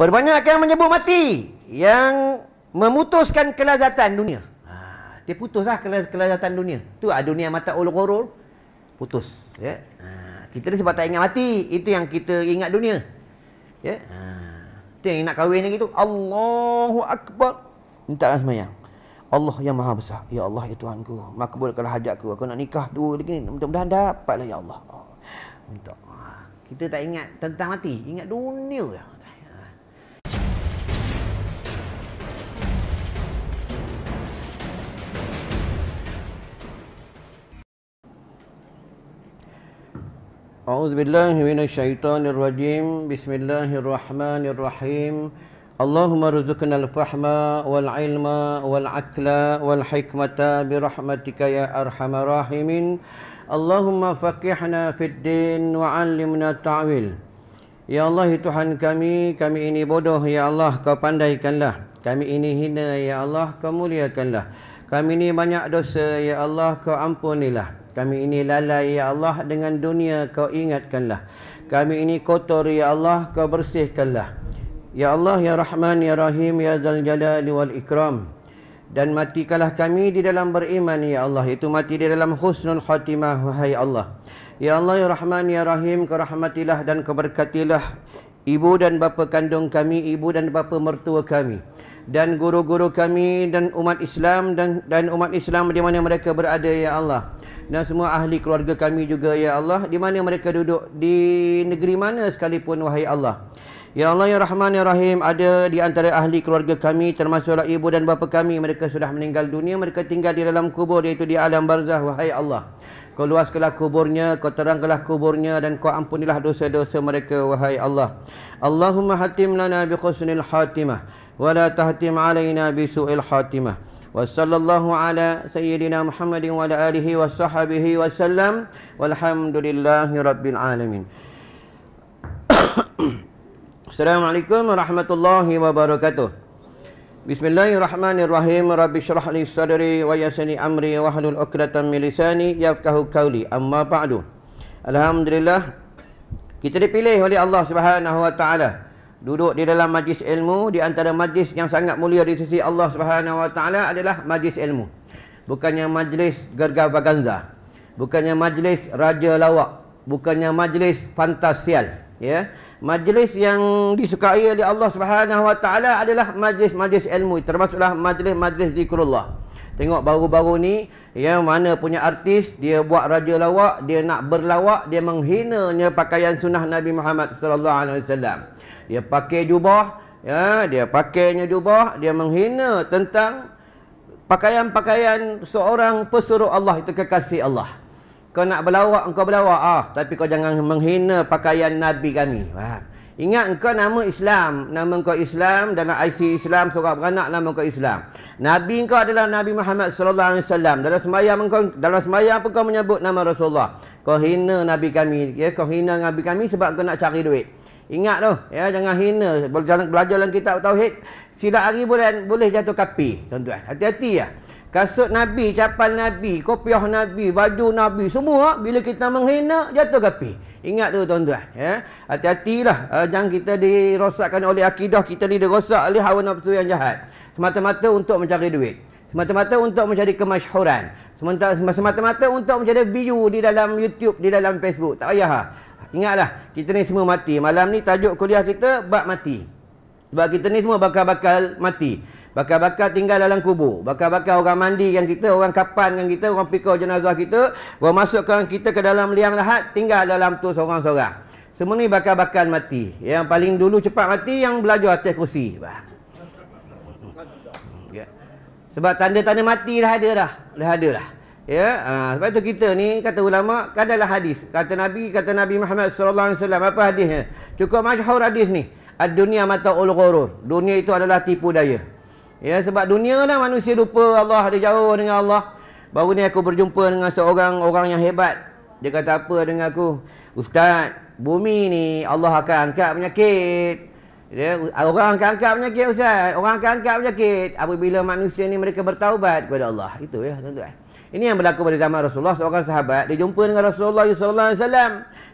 yang menyebut mati yang memutuskan kelazatan dunia. Ha, dia putuslah kelazatan dunia. Tu ada lah dunia mata ul-ghurur putus, Yeah. Ha, kita ni sebab tak ingat mati, itu yang kita ingat dunia. Yeah. Ha. Itu yang nak kahwin lagi tu. Allahu akbar. Mintalah sembahyang. Allah yang maha besar. Ya Allah, ya Tuhanku. Makbulkanlah ku. Aku nak nikah dua lagi ni. Mudah-mudahan dapatlah, ya Allah. Oh, minta. Ha, kita tak ingat tentang mati. Ingat dunia. Lah. أعوذ بالله من الشيطان الرجيم بسم الله الرحمن الرحيم اللهم ارزقنا الفحم والعلم والعقل والحكمة برحمتك يا أرحم الراحمين اللهم فقهنا في الدين وعلمنا التعويل يا الله تحن كمي كمي إني بدوه يا الله كفندي كله كمي إني هنا يا الله كموليا كله كمي إني banyak dosa يا الله كأمبوني له kami ini lalai ya Allah dengan dunia kau ingatkanlah. Kami ini kotor ya Allah kau bersihkanlah. Ya Allah ya Rahman ya Rahim ya Zal Jalali wal Ikram. Dan matikalah kami di dalam beriman ya Allah. Itu mati di dalam khusnul khatimah wahai Allah. Ya Allah ya Rahman ya Rahim kau rahmatilah dan keberkatilah ibu dan bapa kandung kami, ibu dan bapa mertua kami dan guru-guru kami dan umat Islam dan dan umat Islam di mana mereka berada ya Allah dan semua ahli keluarga kami juga ya Allah di mana mereka duduk di negeri mana sekalipun wahai Allah Ya Allah Ya Rahman Ya Rahim Ada di antara ahli keluarga kami Termasuklah ibu dan bapa kami Mereka sudah meninggal dunia Mereka tinggal di dalam kubur Iaitu di alam barzah Wahai Allah kau luaskanlah kuburnya, kau terangkanlah kuburnya dan kau ampunilah dosa-dosa mereka wahai Allah. Allahumma hatim lana bi khusnil khatimah wa la tahtim alaina bi su'il khatimah. Wa sallallahu ala sayyidina Muhammadin wa ala alihi wa sahbihi wa sallam. Walhamdulillahi rabbil alamin. Assalamualaikum warahmatullahi wabarakatuh. Bismillahirrahmanirrahim. Rabbi syrah li sadri wa yasani amri wa hlul uqdatan min lisani yafqahu Amma ba'du. Alhamdulillah kita dipilih oleh Allah Subhanahu duduk di dalam majlis ilmu di antara majlis yang sangat mulia di sisi Allah Subhanahu adalah majlis ilmu. Bukannya majlis gergah baganza. Bukannya majlis raja lawak. Bukannya majlis fantasial ya majlis yang disukai oleh Allah Subhanahu Wa Taala adalah majlis-majlis ilmu termasuklah majlis-majlis zikrullah tengok baru-baru ni yang mana punya artis dia buat raja lawak dia nak berlawak dia menghinanya pakaian sunnah Nabi Muhammad sallallahu alaihi wasallam dia pakai jubah ya dia pakainya jubah dia menghina tentang pakaian-pakaian seorang pesuruh Allah itu kekasih Allah kau nak berlawak, kau berlawak. Ah, tapi kau jangan menghina pakaian Nabi kami. Faham? Ingat kau nama Islam. Nama kau Islam. Dalam IC Islam, seorang beranak nama kau Islam. Nabi kau adalah Nabi Muhammad SAW. Dalam semayang, kau, dalam semayang pun kau menyebut nama Rasulullah. Kau hina Nabi kami. Ya? Kau hina Nabi kami sebab kau nak cari duit. Ingat tu. Ya? Jangan hina. Belajar, belajar dalam kitab Tauhid. Sila hari boleh, boleh jatuh kapi. Tuan-tuan. Hati-hati ya. -hati, Kasut Nabi, capal Nabi, kopiah Nabi, baju Nabi, semua bila kita menghina, jatuh kapi. Ingat tu tuan-tuan. Ya? Hati-hatilah. Uh, jangan kita dirosakkan oleh akidah kita ni dirosak oleh hawa nafsu yang jahat. Semata-mata untuk mencari duit. Semata-mata untuk mencari kemasyhuran. Semata-mata untuk mencari view di dalam YouTube, di dalam Facebook. Tak payah. Ingatlah, kita ni semua mati. Malam ni tajuk kuliah kita, bak mati. Sebab kita ni semua bakal-bakal mati. Bakar-bakar tinggal dalam kubur. Bakar-bakar orang mandi yang kita, orang kapan yang kita, orang pikau jenazah kita. Orang masukkan kita ke dalam liang lahat, tinggal dalam tu seorang-seorang. Semua ni bakar-bakar mati. Yang paling dulu cepat mati, yang belajar atas kursi. Ya. Sebab tanda-tanda mati dah ada dah. Dah ada dah. Ya, ha, sebab itu kita ni kata ulama kadalah hadis. Kata Nabi, kata Nabi Muhammad sallallahu alaihi wasallam apa hadisnya? Cukup masyhur hadis ni. Ad-dunya mata ul-ghurur. Dunia itu adalah tipu daya. Ya sebab dunia lah manusia lupa Allah ada jauh dengan Allah. Baru ni aku berjumpa dengan seorang orang yang hebat. Dia kata apa dengan aku? Ustaz, bumi ni Allah akan angkat penyakit. Ya, orang akan angkat penyakit Ustaz. Orang akan angkat penyakit apabila manusia ni mereka bertaubat kepada Allah. Itu ya tuan-tuan. Ini yang berlaku pada zaman Rasulullah seorang sahabat dia jumpa dengan Rasulullah SAW.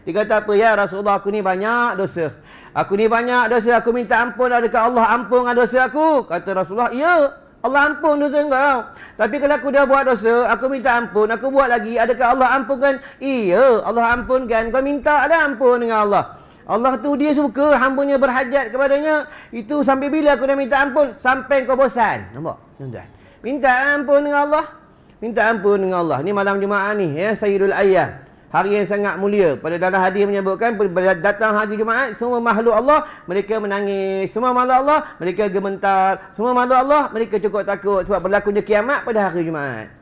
Dia kata apa ya Rasulullah aku ni banyak dosa. Aku ni banyak dosa. Aku minta ampun adakah Allah ampun dosa aku? Kata Rasulullah, ya. Allah ampun dosa engkau. Tapi kalau aku dah buat dosa, aku minta ampun. Aku buat lagi. Adakah Allah ampunkan? Iya. Allah ampunkan. Kau minta ada ampun dengan Allah. Allah tu dia suka hambunya berhajat kepadanya. Itu sampai bila aku dah minta ampun? Sampai kau bosan. Nampak? Tuan-tuan. Minta ampun dengan Allah. Minta ampun dengan Allah. Ini malam Jumaat ni. ya Sayyidul Ayyam hari yang sangat mulia. Pada dalam hadis menyebutkan datang hari Jumaat semua makhluk Allah mereka menangis, semua makhluk Allah mereka gemetar, semua makhluk Allah mereka cukup takut sebab berlakunya kiamat pada hari Jumaat.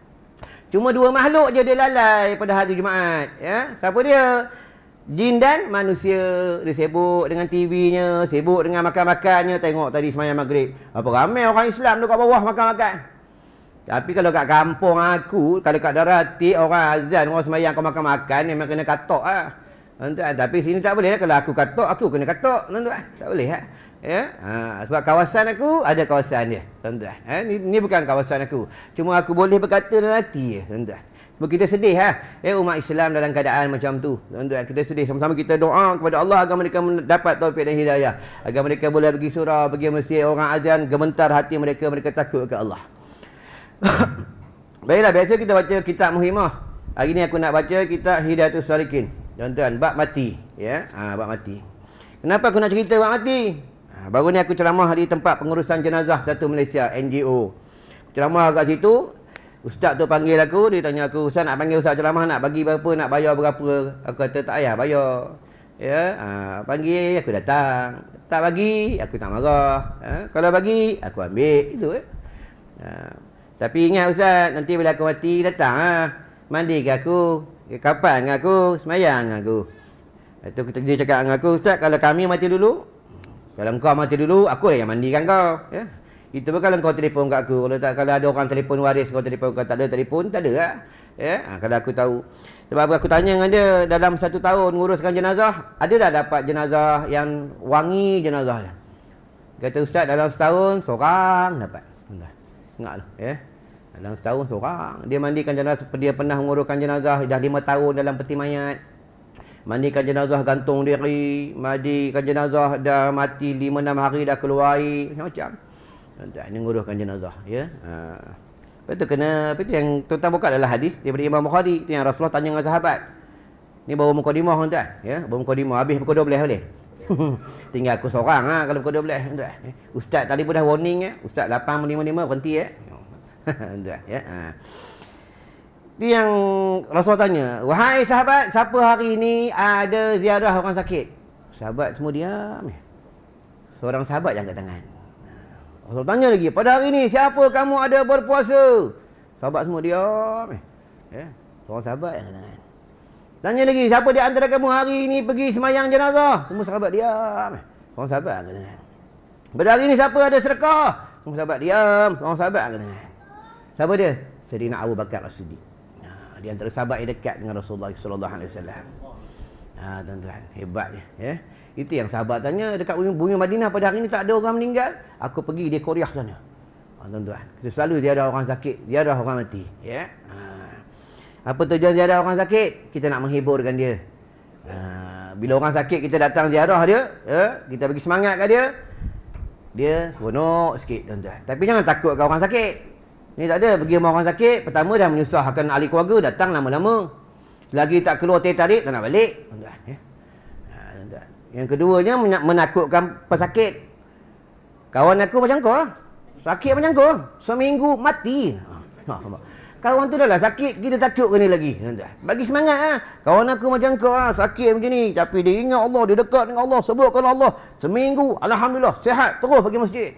Cuma dua makhluk je dia lalai pada hari Jumaat, ya. Siapa dia? Jin dan manusia dia sibuk dengan TV-nya, sibuk dengan makan-makannya. Tengok tadi semayang maghrib. Apa ramai orang Islam dekat bawah makan-makan. Tapi kalau kat kampung aku, kalau kat darah atik, orang azan, orang semayang kau makan-makan, memang kena katok lah. tuan tapi sini tak boleh lah. Kalau aku katok, aku kena katok. Tuan-tuan, tak boleh lah. Ya? Ha, sebab kawasan aku, ada kawasan dia. Tuan-tuan, ha, ni, ni bukan kawasan aku. Cuma aku boleh berkata dalam hati je. Tuan-tuan. Sebab kita sedih lah. Ya, umat Islam dalam keadaan macam tu. Tuan-tuan, kita sedih. Sama-sama kita doa kepada Allah agar mereka dapat taufik dan hidayah. Agar mereka boleh pergi surah, pergi mesir, orang azan, gementar hati mereka, mereka takut ke Allah. Baiklah, biasa kita baca kitab muhimah. Hari ni aku nak baca kitab Hidayatul Salikin. Tuan-tuan, bab mati. Ya, ha, bab mati. Kenapa aku nak cerita bab mati? Ha, baru ni aku ceramah di tempat pengurusan jenazah satu Malaysia, NGO. Ceramah kat situ, Ustaz tu panggil aku, dia tanya aku, Ustaz nak panggil Ustaz ceramah, nak bagi berapa, nak bayar berapa. Aku kata, tak payah bayar. Ya, ha, panggil, aku datang. Tak bagi, aku tak marah. Ha, kalau bagi, aku ambil. Itu eh. Ha, tapi ingat Ustaz, nanti bila aku mati, datang lah. Mandi ke aku, kapan dengan aku, semayang dengan aku. Itu kita dia cakap dengan aku, Ustaz, kalau kami mati dulu, kalau kau mati dulu, aku lah yang mandikan kau. Ya? Itu pun kalau kau telefon kat aku. Kalau tak, kalau ada orang telefon waris, kau telefon kau tak ada telefon, tak ada lah. Ya? Ha, kalau aku tahu. Sebab aku tanya dengan dia, dalam satu tahun menguruskan jenazah, ada dah dapat jenazah yang wangi jenazah dia? Kata Ustaz, dalam setahun, seorang dapat. Ingatlah eh. Ya. Dalam setahun seorang dia mandikan jenazah dia pernah menguruskan jenazah dah lima tahun dalam peti mayat. Mandikan jenazah gantung diri, mandikan jenazah dah mati lima enam hari dah keluar macam-macam. ini menguruskan jenazah ya. Ha. Lepas tu kena apa tu yang tuan-tuan buka adalah hadis daripada Imam Bukhari tu yang Rasulullah tanya dengan sahabat. Ni baru mukadimah tuan-tuan ya, baru mukadimah habis pukul 12 boleh. Tinggal aku seorang lah kalau pukul 12. Eh. Ustaz tadi pun dah warning ya. Ustaz 8.55 berhenti ya. Eh. Tuan, ya. Ha. Itu yang Rasulullah tanya. Wahai sahabat, siapa hari ini ada ziarah orang sakit? Sahabat semua diam. Ya. Seorang sahabat yang angkat tangan. Rasulullah tanya lagi. Pada hari ini, siapa kamu ada berpuasa? Sahabat semua diam. Ya. Seorang sahabat yang angkat tangan. Tanya lagi, siapa di antara kamu hari ini pergi semayang jenazah? Semua sahabat diam. Orang sahabat kata. Pada hari ini siapa ada sedekah? Semua sahabat diam. Orang sahabat kata. Siapa dia? Serina Abu Bakar Rasuddin. Nah, ha, di antara sahabat yang dekat dengan Rasulullah sallallahu alaihi wasallam. Ha tuan-tuan, hebatnya ya. Itu yang sahabat tanya dekat bumi, bumi Madinah pada hari ini tak ada orang meninggal. Aku pergi di Korea sana. Ha tuan-tuan, selalu dia ada orang sakit, dia ada orang mati, ya. Ha. Apa tujuan ziarah orang sakit? Kita nak menghiburkan dia. Ha, bila orang sakit kita datang ziarah dia, ya, kita bagi semangat kat dia. Dia seronok sikit tuan-tuan. Tapi jangan takut kat orang sakit. Ni tak ada pergi rumah orang sakit, pertama dah menyusahkan ahli keluarga datang lama-lama. Lagi tak keluar teh tarik, tak nak balik. Tuan-tuan, ya. Ha, Yang keduanya menakutkan pesakit. Kawan aku macam kau. Sakit macam kau. Seminggu mati. Ha, ha. ha kawan tu dah lah sakit, kita takut kena lagi. Ha, bagi semangat lah. Kawan aku macam kau lah, sakit macam ni. Tapi dia ingat Allah, dia dekat dengan Allah, sebutkan Allah. Seminggu, Alhamdulillah, sehat. terus pergi masjid.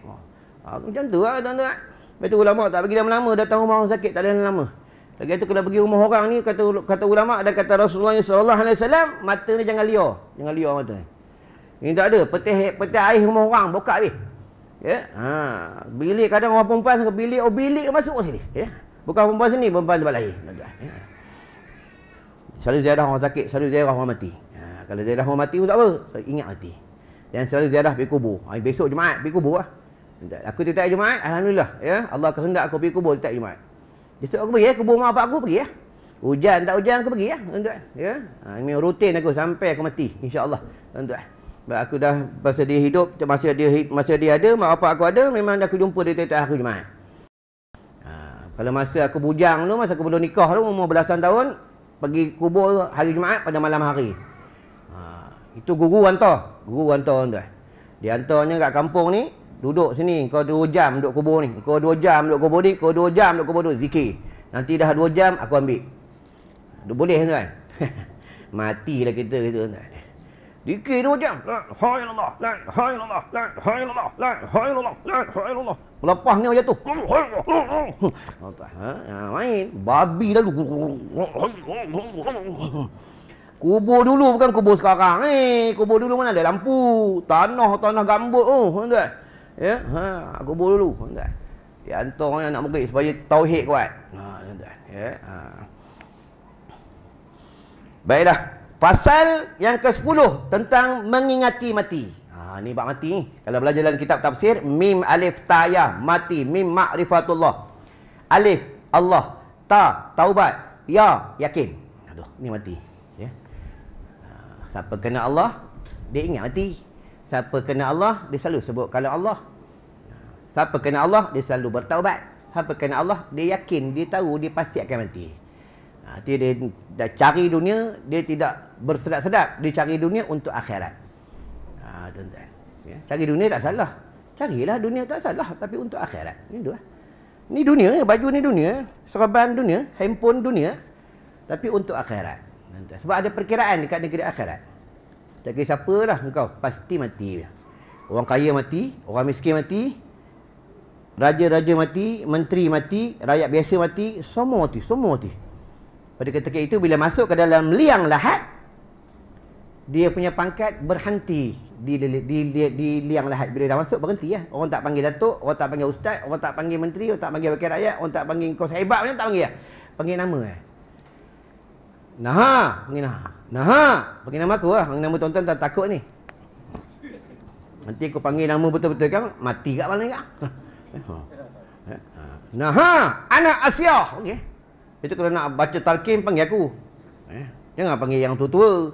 Ha, macam tu lah, tuan-tuan. Lepas tu ulama tak pergi lama-lama, datang rumah orang sakit, tak ada lama. Lagi tu kalau pergi rumah orang ni, kata, kata ulama, ada kata Rasulullah SAW, mata ni jangan liar. Jangan liar mata ni. Ini tak ada. Petih, petih air rumah orang, buka habis. Ya? Ha. Bilik kadang orang perempuan, bilik, oh bilik masuk sini. Ya? Bukan perempuan sini, perempuan tempat lain. Ya. Selalu ziarah orang sakit, selalu ziarah orang mati. Ya. kalau ziarah orang mati pun tak apa, ingat mati. Dan selalu ziarah pergi kubur. Ha, besok Jumaat pergi kubur lah. Aku tetap Jumaat, Alhamdulillah. Ya. Allah kehendak aku pergi kubur, tetap Jumaat. Besok aku pergi ya, kubur mak bapak aku pergi ya. Hujan tak hujan aku pergi ya. tuan Ya. Ha, ini rutin aku sampai aku mati. InsyaAllah. Tuan-tuan. Sebab aku dah masa dia hidup, masa dia masa dia ada, mak bapak aku ada, memang aku jumpa dia tiap-tiap hari Jumaat. Kalau masa aku bujang tu, masa aku belum nikah tu, umur belasan tahun, pergi kubur hari Jumaat pada malam hari. Ha, itu guru hantar. Guru hantar tuan-tuan. Dia hantarnya kat kampung ni, duduk sini. Kau dua jam duduk kubur ni. Kau dua jam duduk kubur ni, kau dua jam duduk kubur tu. Zikir. Nanti dah dua jam, aku ambil. Duh, boleh tuan-tuan. Matilah kita tu tuan Dikir tu macam. La ilaha illallah. La ilaha illallah. La ilaha illallah. La ilaha illallah. La ilaha illallah. Melepas ni jatuh. Allah. Ha, main babi dah lalu. Kubur dulu bukan kubur sekarang. Eh, kubur dulu mana ada lampu, tanah tanah gambut oh, tuan-tuan. Ya, ha, kubur dulu, tuan-tuan. Dia hantar orang nak murid supaya tauhid kuat. Ha, tuan-tuan. Ya, ha. Baiklah. Pasal yang ke-10 tentang mengingati mati. Ha ni bab mati. Kalau belajar dalam kitab tafsir mim alif ta ya mati mim ma'rifatullah. Alif Allah, ta taubat, ya yakin. Aduh, ni mati. Ya. Yeah. Ha, siapa kena Allah, dia ingat mati. Siapa kena Allah, dia selalu sebut kalau Allah. Ha, siapa kena Allah, dia selalu bertaubat. Siapa kena Allah, dia yakin, dia tahu, dia pasti akan mati. Ha, dia, dia dah cari dunia, dia tidak bersedap-sedap dicari dunia untuk akhirat. Ha tuan-tuan. Ya, cari dunia tak salah. Carilah dunia tak salah tapi untuk akhirat. Ini tu lah. Ni dunia, baju ni dunia, serban dunia, handphone dunia tapi untuk akhirat. Tuan-tuan. Sebab ada perkiraan dekat negeri akhirat. Tak kira siapalah engkau, pasti mati. Orang kaya mati, orang miskin mati, raja-raja mati, menteri mati, rakyat biasa mati, semua mati, semua mati. Pada ketika itu bila masuk ke dalam liang lahat, dia punya pangkat berhenti di di di, di, di liang lahat bila dah masuk berhenti ya. Orang tak panggil datuk, orang tak panggil ustaz, orang tak panggil menteri, orang tak panggil wakil rakyat, orang tak panggil kau hebat macam tak panggil ya. Panggil nama ya. Nah, panggil nah. Nah, panggil nama aku lah. Panggil nama tuan-tuan tak takut ni. Nanti aku panggil nama betul-betul kan, mati kat mana kan? Naha, anak Asia. okay. Itu kalau nak baca talqin panggil aku. Eh, jangan panggil yang tua-tua.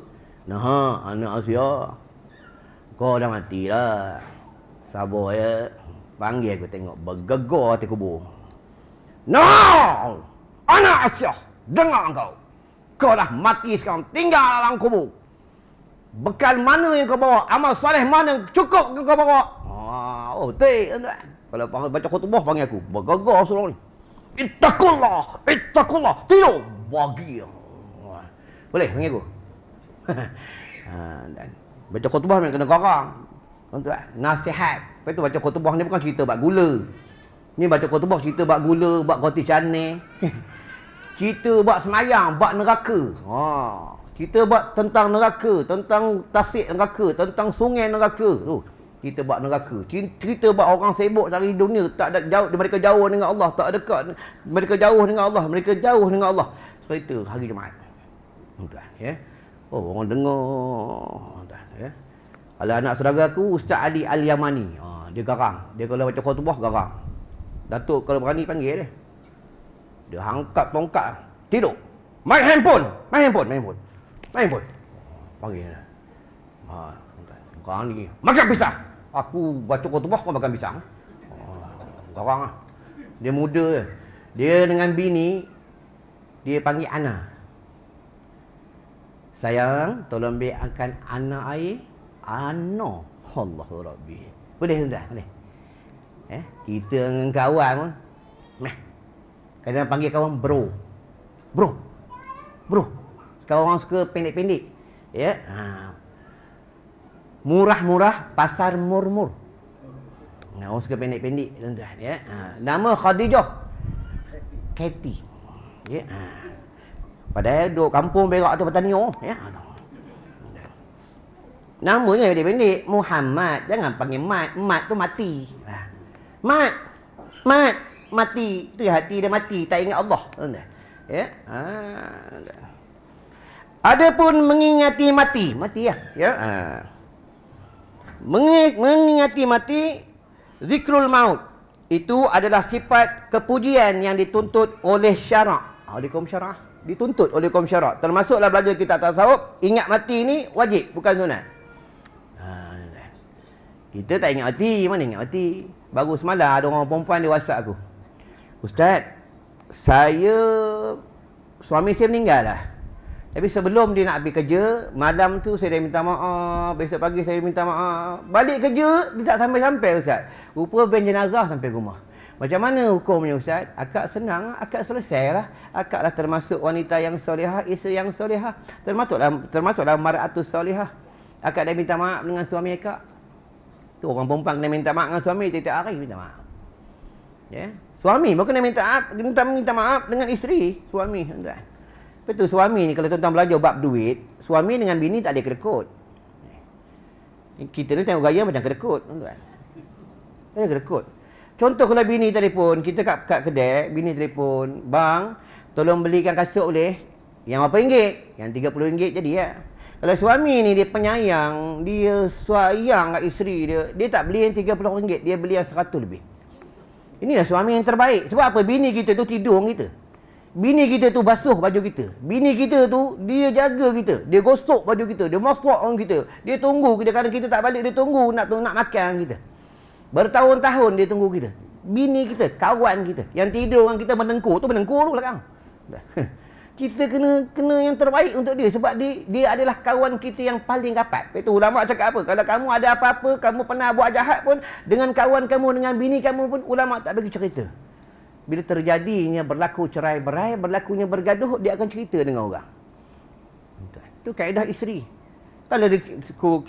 Nah, anak Asia. Kau dah matilah. Sabar ya. Panggil aku tengok bergegar hati kubur. Nah! Anak Asia, dengar kau. Kau dah mati sekarang, tinggal dalam kubur. Bekal mana yang kau bawa? Amal soleh mana yang cukup yang kau bawa? Ah, oh, betul. Kalau panggil baca khutbah panggil aku. Bergegar suruh ni. Ittaqullah, ittaqullah. Tidur bagi. Boleh panggil aku. Ha, dan baca khutbah memang kena korang. Tuan-tuan, nasihat. Lepas tu baca khutbah ni bukan cerita bab gula. Ni baca khutbah cerita bab gula, bab goti canai. cerita bab semayang, bab neraka. Ha. Cerita bab tentang neraka, tentang tasik neraka, tentang sungai neraka. Tu, cerita bab neraka. Cerita bab orang sibuk dari dunia, tak ada jauh mereka jauh dengan Allah, tak dekat. Mereka jauh dengan Allah, mereka jauh dengan Allah. Cerita hari Jumaat. Tuan-tuan, ya. Yeah? Oh, orang dengar. Ya. Kalau anak saudara aku, Ustaz Ali Al-Yamani. Ha, dia garang. Dia kalau baca khutbah, garang. Datuk kalau berani, panggil dia. Dia hangkat tongkat. Tidur. Main handphone. Main handphone. Main handphone. Main handphone. Panggil dia. Ha, garang ni. Makan pisang. Aku baca khutbah, kau makan pisang. Ha, garang lah. Dia muda. Dia dengan bini, dia panggil anak. Sayang, tolong ambil akan anak air. Ano. Allahu Rabbi. Boleh tuan tak? Boleh. Eh, kita dengan kawan pun. Meh. Kadang panggil kawan bro. Bro. Bro. Kawan orang suka pendek-pendek. Ya. Yeah. Ha. Murah-murah pasar murmur. Nah, orang suka pendek-pendek tuan tuan ya. Yeah. Ha. Nama Khadijah. Katie. Ya. Yeah. Ha. Padahal duduk kampung berak tu petani oh. Ya. Namanya pendek-pendek Muhammad. Jangan panggil Mat. Mat tu mati. Mat. Mat mati. Tu hati dia mati tak ingat Allah. Ya. Ha. Adapun mengingati mati, mati lah, ya. Ya. Mengingati mati zikrul maut itu adalah sifat kepujian yang dituntut oleh syarak. Waalaikumsalam syarak dituntut oleh hukum syarak termasuklah belajar kitab tasawuf ingat mati ni wajib bukan ha, sunat kita tak ingat mati mana ingat mati baru semalam ada orang perempuan dia whatsapp aku ustaz saya suami saya meninggal lah tapi sebelum dia nak pergi kerja malam tu saya dah minta maaf besok pagi saya minta maaf balik kerja dia tak sampai-sampai ustaz rupa van jenazah sampai rumah macam mana hukumnya Ustaz? Akad senang, akad selesai lah. Akadlah termasuk wanita yang solehah, isteri yang solehah. Termasuklah, termasuklah maratus solehah. Akad dia minta maaf dengan suami akad. Tu orang perempuan kena minta maaf dengan suami, tiap-tiap hari minta maaf. Ya? Yeah? Suami pun kena minta maaf, minta, minta maaf dengan isteri suami. Lepas tu suami ni kalau tuan-tuan belajar bab duit, suami dengan bini tak ada kerekut. Kita ni tengok gaya macam kerekut. tuan Ada kerekut. Contoh kalau bini telefon, kita kat, kat kedai, bini telefon, bang, tolong belikan kasut boleh? Yang berapa ringgit? Yang RM30 jadi ya. Kalau suami ni dia penyayang, dia sayang kat isteri dia, dia tak beli yang RM30, dia beli yang RM100 lebih. Inilah suami yang terbaik. Sebab apa? Bini kita tu tidur kita. Bini kita tu basuh baju kita. Bini kita tu dia jaga kita. Dia gosok baju kita. Dia masak orang kita. Dia tunggu. Kadang-kadang kita tak balik, dia tunggu nak nak makan kita. Bertahun-tahun dia tunggu kita. Bini kita, kawan kita. Yang tidur dengan kita menengkur tu menengkur tu lah kan. kita kena kena yang terbaik untuk dia sebab dia, dia adalah kawan kita yang paling rapat. Itu ulama cakap apa? Kalau kamu ada apa-apa, kamu pernah buat jahat pun dengan kawan kamu dengan bini kamu pun ulama tak bagi cerita. Bila terjadinya berlaku cerai-berai, berlakunya bergaduh, dia akan cerita dengan orang. Itu kaedah isteri. Kalau dia,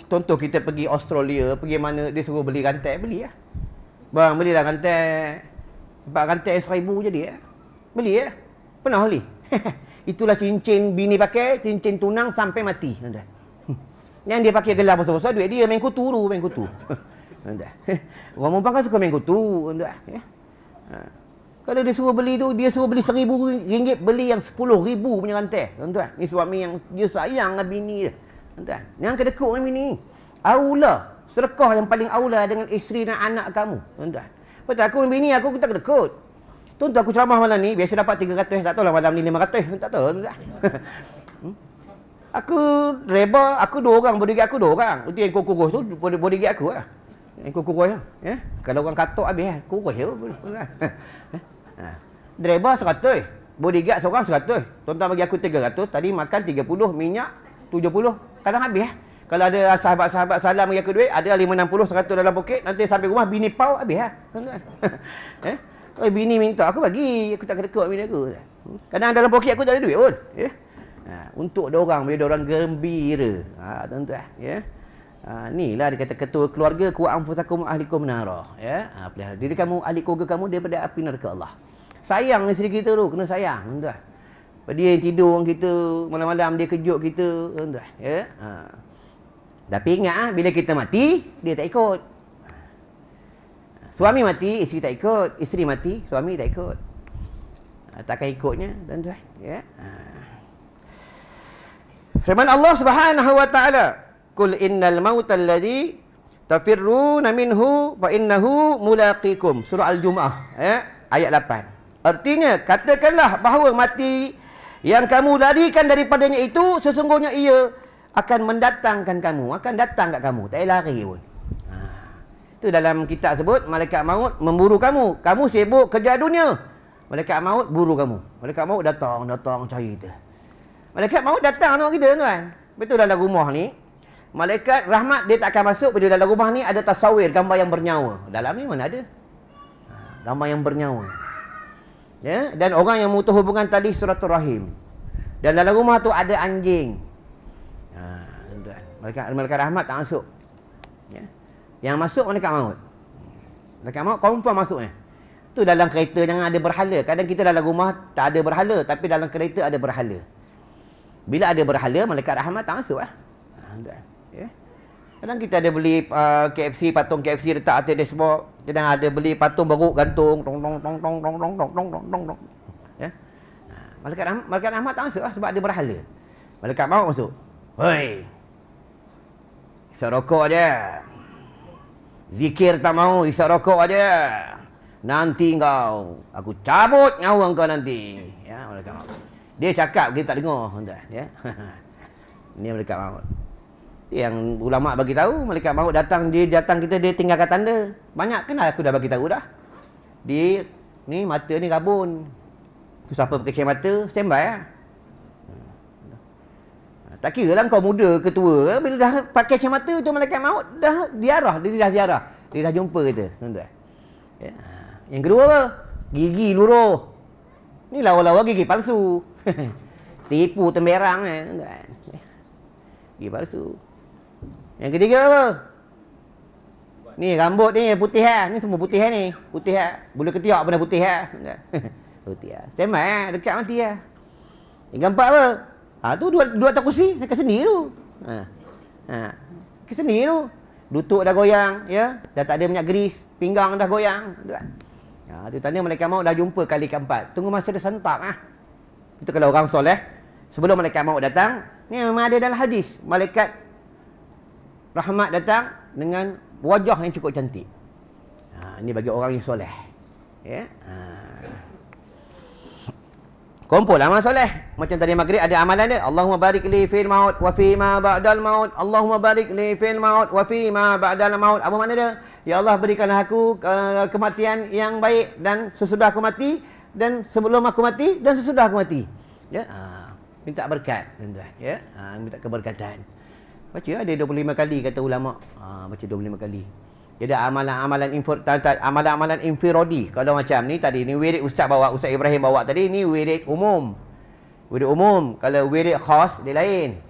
contoh kita pergi Australia, pergi mana dia suruh beli rantai, beli lah. Bang, belilah rantai. Sebab rantai seribu jadi lah. Ya. Beli lah. Pernah beli? Itulah cincin bini pakai, cincin tunang sampai mati. Yang dia pakai gelap besar-besar, duit dia main kutu tu, main kutu. Orang Mumpang kan suka main kutu. Ha. Kalau dia suruh beli tu, dia suruh beli seribu ringgit, beli yang sepuluh ribu punya rantai. tuan ni suami yang dia sayang dengan bini dia. Tuan-tuan. Yang kedekut dengan bini. Aula. Serekah yang paling aula dengan isteri dan anak kamu. Tuan-tuan. Betul aku dengan bini aku, kita kedekut. Tuan-tuan aku ceramah malam ni. Biasa dapat 300. Tak tahu lah malam ni 500. Tak tahu lah. Tuan-tuan. Hmm? aku reba. Aku dua orang. Bodi aku dua orang. Itu yang kukurus tu. Bodi, bodi aku lah. Yang kukurus tu. Ya, ya? Kalau orang katok habis. Eh. Kukurus tu. Driver 100. Bodyguard seorang 100. Tuan-tuan bagi aku 300. Tadi makan 30 minyak 70 kadang habis eh kalau ada sahabat-sahabat salam bagi aku duit ada 560 100 dalam poket nanti sampai rumah bini pau habis lah eh oi bini minta aku bagi aku tak kedekut bini aku kadang dalam poket aku tak ada duit pun ya ha, untuk dia orang bila dia orang gembira ha tuan-tuan ya ha, ni lah dia kata ketua keluarga ku anfusakum ahlikum nara ya ha, pelihara diri kamu ahli keluarga kamu daripada api neraka Allah sayang isteri kita tu kena sayang tuan-tuan dia yang tidur orang kita malam-malam dia kejut kita tuan-tuan ya ha. tapi ingat ah bila kita mati dia tak ikut ha. suami mati isteri tak ikut isteri mati suami tak ikut ha, takkan ikutnya tuan-tuan ya ha. Firman Allah Subhanahu wa taala kul innal mautal ladzi tafirruna minhu fa innahu mulaqikum surah al jumah ya ayat 8 artinya katakanlah bahawa mati yang kamu larikan daripadanya itu sesungguhnya ia akan mendatangkan kamu, akan datang kat kamu, tak payah pun. Ha. Itu dalam kitab sebut malaikat maut memburu kamu. Kamu sibuk kerja dunia. Malaikat maut buru kamu. Malaikat maut datang, datang cari kita. Malaikat maut datang tengok kita tuan. Betul dalam rumah ni, malaikat rahmat dia tak akan masuk bila dalam rumah ni ada tasawir gambar yang bernyawa. Dalam ni mana ada? Ha, gambar yang bernyawa ya? Dan orang yang memutus hubungan tadi suratul rahim Dan dalam rumah tu ada anjing ha, mereka mereka rahmat tak masuk ya? Yang masuk mereka maut Mereka maut confirm masuknya eh? Tu dalam kereta jangan ada berhala Kadang kita dalam rumah tak ada berhala Tapi dalam kereta ada berhala Bila ada berhala mereka rahmat tak masuk lah ya? Kadang kita ada beli uh, KFC, patung KFC letak atas dashboard kita ada beli patung baru gantung tong tong tong tong tong tong tong tong tong tong. Ya. Malaikat Ahmad, Malaikat Ahmad tak masuklah sebab dia berhala. Malaikat mau masuk. Hoi. Isak rokok aja. Zikir tak mau, isak rokok aja. Nanti kau aku cabut nyawa kau nanti. Ya, Malaikat Maut. Dia cakap kita tak dengar, tuan-tuan, ya. Ini Malaikat Maut yang ulama bagi tahu malaikat maut datang dia datang kita dia tinggalkan tanda. Banyak kenal aku dah bagi tahu dah. Di ni mata ni rabun. Tu siapa pakai kacamata mata standby ah. Hmm. Tak kira lah kau muda ke tua eh. bila dah pakai kacamata tu malaikat maut dah ziarah dia dah ziarah. Dia dah jumpa kita. Tuan-tuan. Ya. Yang kedua apa? Gigi luruh. Ni lawa-lawa gigi palsu. Tipu temberang eh. Gigi palsu. Yang ketiga apa? Ni rambut ni putih lah. Ni semua putih lah ni. Putih lah. Bulu ketiak pun dah putih lah. putih lah. Stemat lah. Dekat mati lah. Yang keempat apa? Ha tu dua, dua atas kursi. Dekat seni tu. Ha. Ha. Dekat seni tu. Lutut dah goyang. ya Dah tak ada minyak geris. Pinggang dah goyang. Kan? Ha, tu tanda malaikat maut dah jumpa kali keempat. Tunggu masa dia sentap lah. Ha. Itu kalau orang sol eh. Sebelum malaikat maut datang. Ni memang ada dalam hadis. Malaikat rahmat datang dengan wajah yang cukup cantik. Ha, ini bagi orang yang soleh. Ya. Yeah. Ha. Kumpul amal soleh. Macam tadi maghrib ada amalan dia. Allahumma barik li fil maut wa fi ma ba'dal maut. Allahumma barik li fil maut wa fi ma ba'dal maut. Apa makna dia? Ya Allah berikanlah aku uh, kematian yang baik dan sesudah aku mati dan sebelum aku mati dan sesudah aku mati. Ya. Yeah. Ha. Minta berkat tuan-tuan. Ya. Ha. Minta keberkatan. Baca ada 25 kali kata ulama. Ha, baca 25 kali. Jadi amalan-amalan amalan-amalan infirodi. Kalau macam ni tadi ni wirid ustaz bawa, Ustaz Ibrahim bawa tadi ni wirid umum. Wirid umum. Kalau wirid khas dia lain.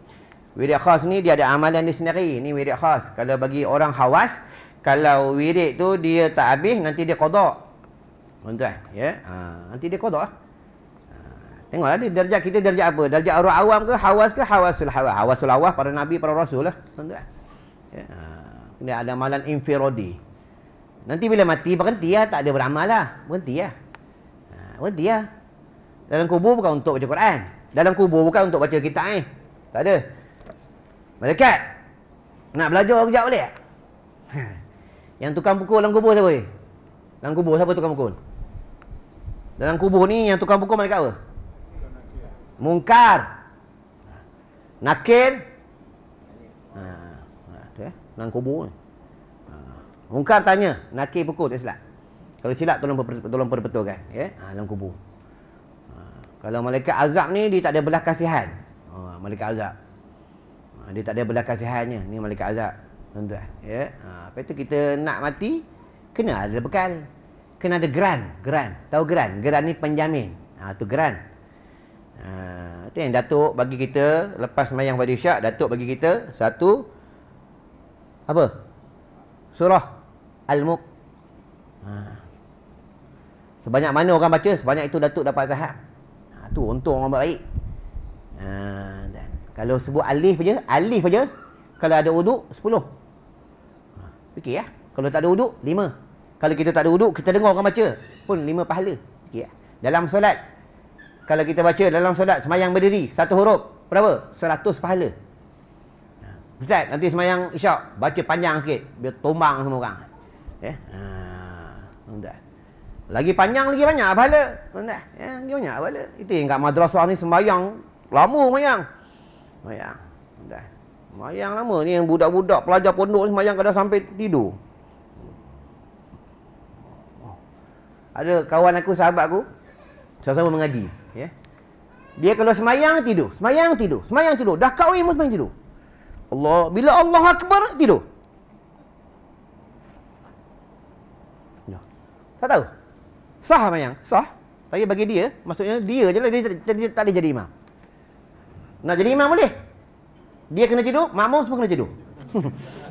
Wirid khas ni dia ada amalan dia sendiri. Ni wirid khas. Kalau bagi orang hawas, kalau wirid tu dia tak habis nanti dia qada. Tuan-tuan, ya. Ha, nanti dia qada Tengoklah ni darjat kita darjat apa? Darjat orang awam ke hawas ke hawasul hawa? Hawasul hawa para nabi para rasul lah, tuan-tuan. Ya. Ini ada amalan infirodi. Nanti bila mati berhenti lah, tak ada beramal lah. Berhenti lah. Ha, berhenti lah. Dalam kubur bukan untuk baca Quran. Dalam kubur bukan untuk baca kitab ni. Eh. Tak ada. Malaikat. Nak belajar kejap boleh tak? Ha. Yang tukang pukul dalam kubur siapa ni? Dalam kubur siapa tukang pukul? Dalam kubur ni yang tukang pukul malaikat apa? Mungkar Nakir Nang ha, ha, eh. kubur ni ha. Mungkar tanya Nakir pukul tak silap Kalau silap tolong, tolong perbetulkan ya? Nang kubur Kalau malaikat azab ni Dia tak ada belah kasihan Malaikat azab Dia tak ada belah kasihannya Ni malaikat azab Tuan-tuan ya? Lepas tu kita nak mati Kena ada bekal Kena ada geran Geran Tahu geran Geran ni penjamin Itu ha, geran Ha, itu yang Datuk bagi kita lepas semayang pada isyak, Datuk bagi kita satu apa? Surah Al-Muq. Ha. Sebanyak mana orang baca, sebanyak itu Datuk dapat zahab. Ha, tu untung orang baik. Ha, dan. kalau sebut alif saja alif saja Kalau ada wuduk sepuluh Ha, fikir ya. Kalau tak ada wuduk lima Kalau kita tak ada wuduk, kita dengar orang baca pun lima pahala. Fikir ya. Dalam solat kalau kita baca dalam solat semayang berdiri satu huruf berapa? seratus pahala ha. Ustaz nanti semayang isyak baca panjang sikit biar tumbang semua orang eh? ha, lagi panjang lagi banyak pahala ya, lagi banyak pahala itu yang kat madrasah ni semayang lama semayang semayang semayang lama ni yang budak-budak pelajar pondok ni semayang kadang sampai tidur ada kawan aku sahabat aku sama-sama mengaji Ya. Dia kalau semayang tidur, semayang tidur, semayang tidur. Dah kahwin pun semayang tidur. Allah bila Allah Akbar tidur. Ya. Tak tahu. Sah lah semayang, sah. Tapi bagi dia, maksudnya dia je lah dia, dia, dia tak ada jadi imam. Nak jadi imam boleh. Dia kena tidur, makmum semua kena tidur.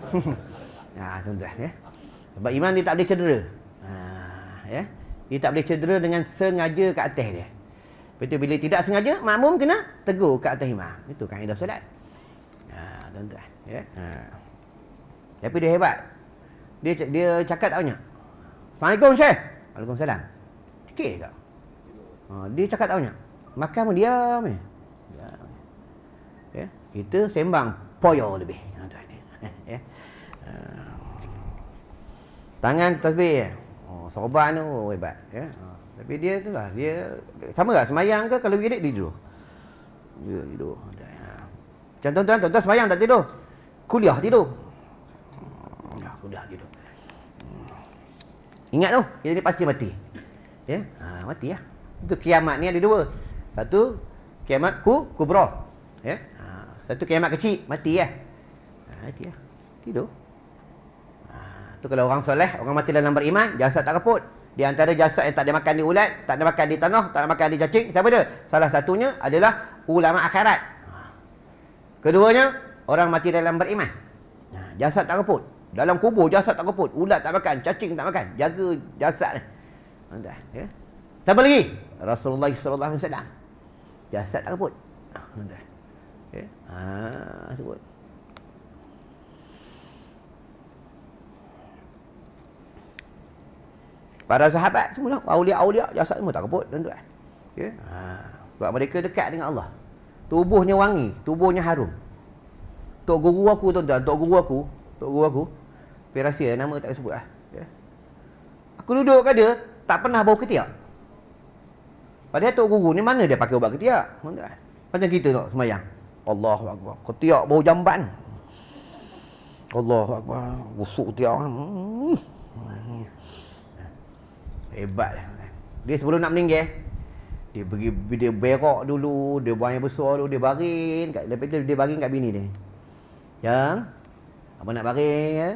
ya, tuan-tuan ya. Sebab iman dia tak boleh cedera. Ha, ya. Dia tak boleh cedera dengan sengaja kat atas dia. Betul tu bila tidak sengaja, makmum kena tegur kat atas imam. Itu kaedah solat. Ha, tuan-tuan. Ya. Ha. Tapi dia hebat. Dia dia cakap tak banyak. Assalamualaikum, Syekh. Waalaikumsalam. Cekik juga. Ha, dia cakap tak banyak. Makan pun diam. diam. Ya. Kita sembang poyo lebih. Ha, tuan. Ya. ya. Ha. Tangan tasbih. Ya. Oh, sorban tu oh, hebat. Ya. Ha. Tapi dia tu lah, dia sama tak lah, semayang ke kalau wirid dia tidur. Dia tidur. Ya. Macam tuan-tuan, tuan-tuan semayang tak tidur. Kuliah tidur. Ya, kuliah tidur. Hmm. Ingat tu, kita ni pasti mati. Ya, ha, mati lah. Itu kiamat ni ada dua. Satu, kiamat ku, Kubro, Ya. Ha, satu kiamat kecil, mati lah. Ha, mati lah. Tidur. Ha, tu kalau orang soleh, orang mati dalam beriman, jasad tak keput. Di antara jasad yang tak ada makan di ulat, tak ada makan di tanah, tak ada makan di cacing, siapa dia? Salah satunya adalah ulama akhirat. Keduanya, orang mati dalam beriman. Ha, jasad tak keput. Dalam kubur jasad tak keput. Ulat tak makan, cacing tak makan. Jaga jasad ni. Ya. Siapa lagi? Rasulullah SAW. Jasad tak keput. Entah. Ha, ya. ha, ah, sebut. para sahabat semua aulia-aulia jasad semua tak keput tuan-tuan ya ha. sebab mereka dekat dengan Allah tubuhnya wangi tubuhnya harum tok guru aku tuan-tuan tok guru aku tok guru aku perasia nama tak sebut ah ya aku duduk kat dia tak pernah bau ketiak padahal tok guru ni mana dia pakai ubat ketiak tuan-tuan macam kita tengok semayang Allahuakbar ketiak bau jamban Allah Allahuakbar busuk ketiak hmm. Hebat Dia sebelum nak meninggal eh, Dia pergi Dia berok dulu Dia buang yang besar dulu Dia baring kat, Lepas tu dia baring kat bini dia Yang apa nak baring ya?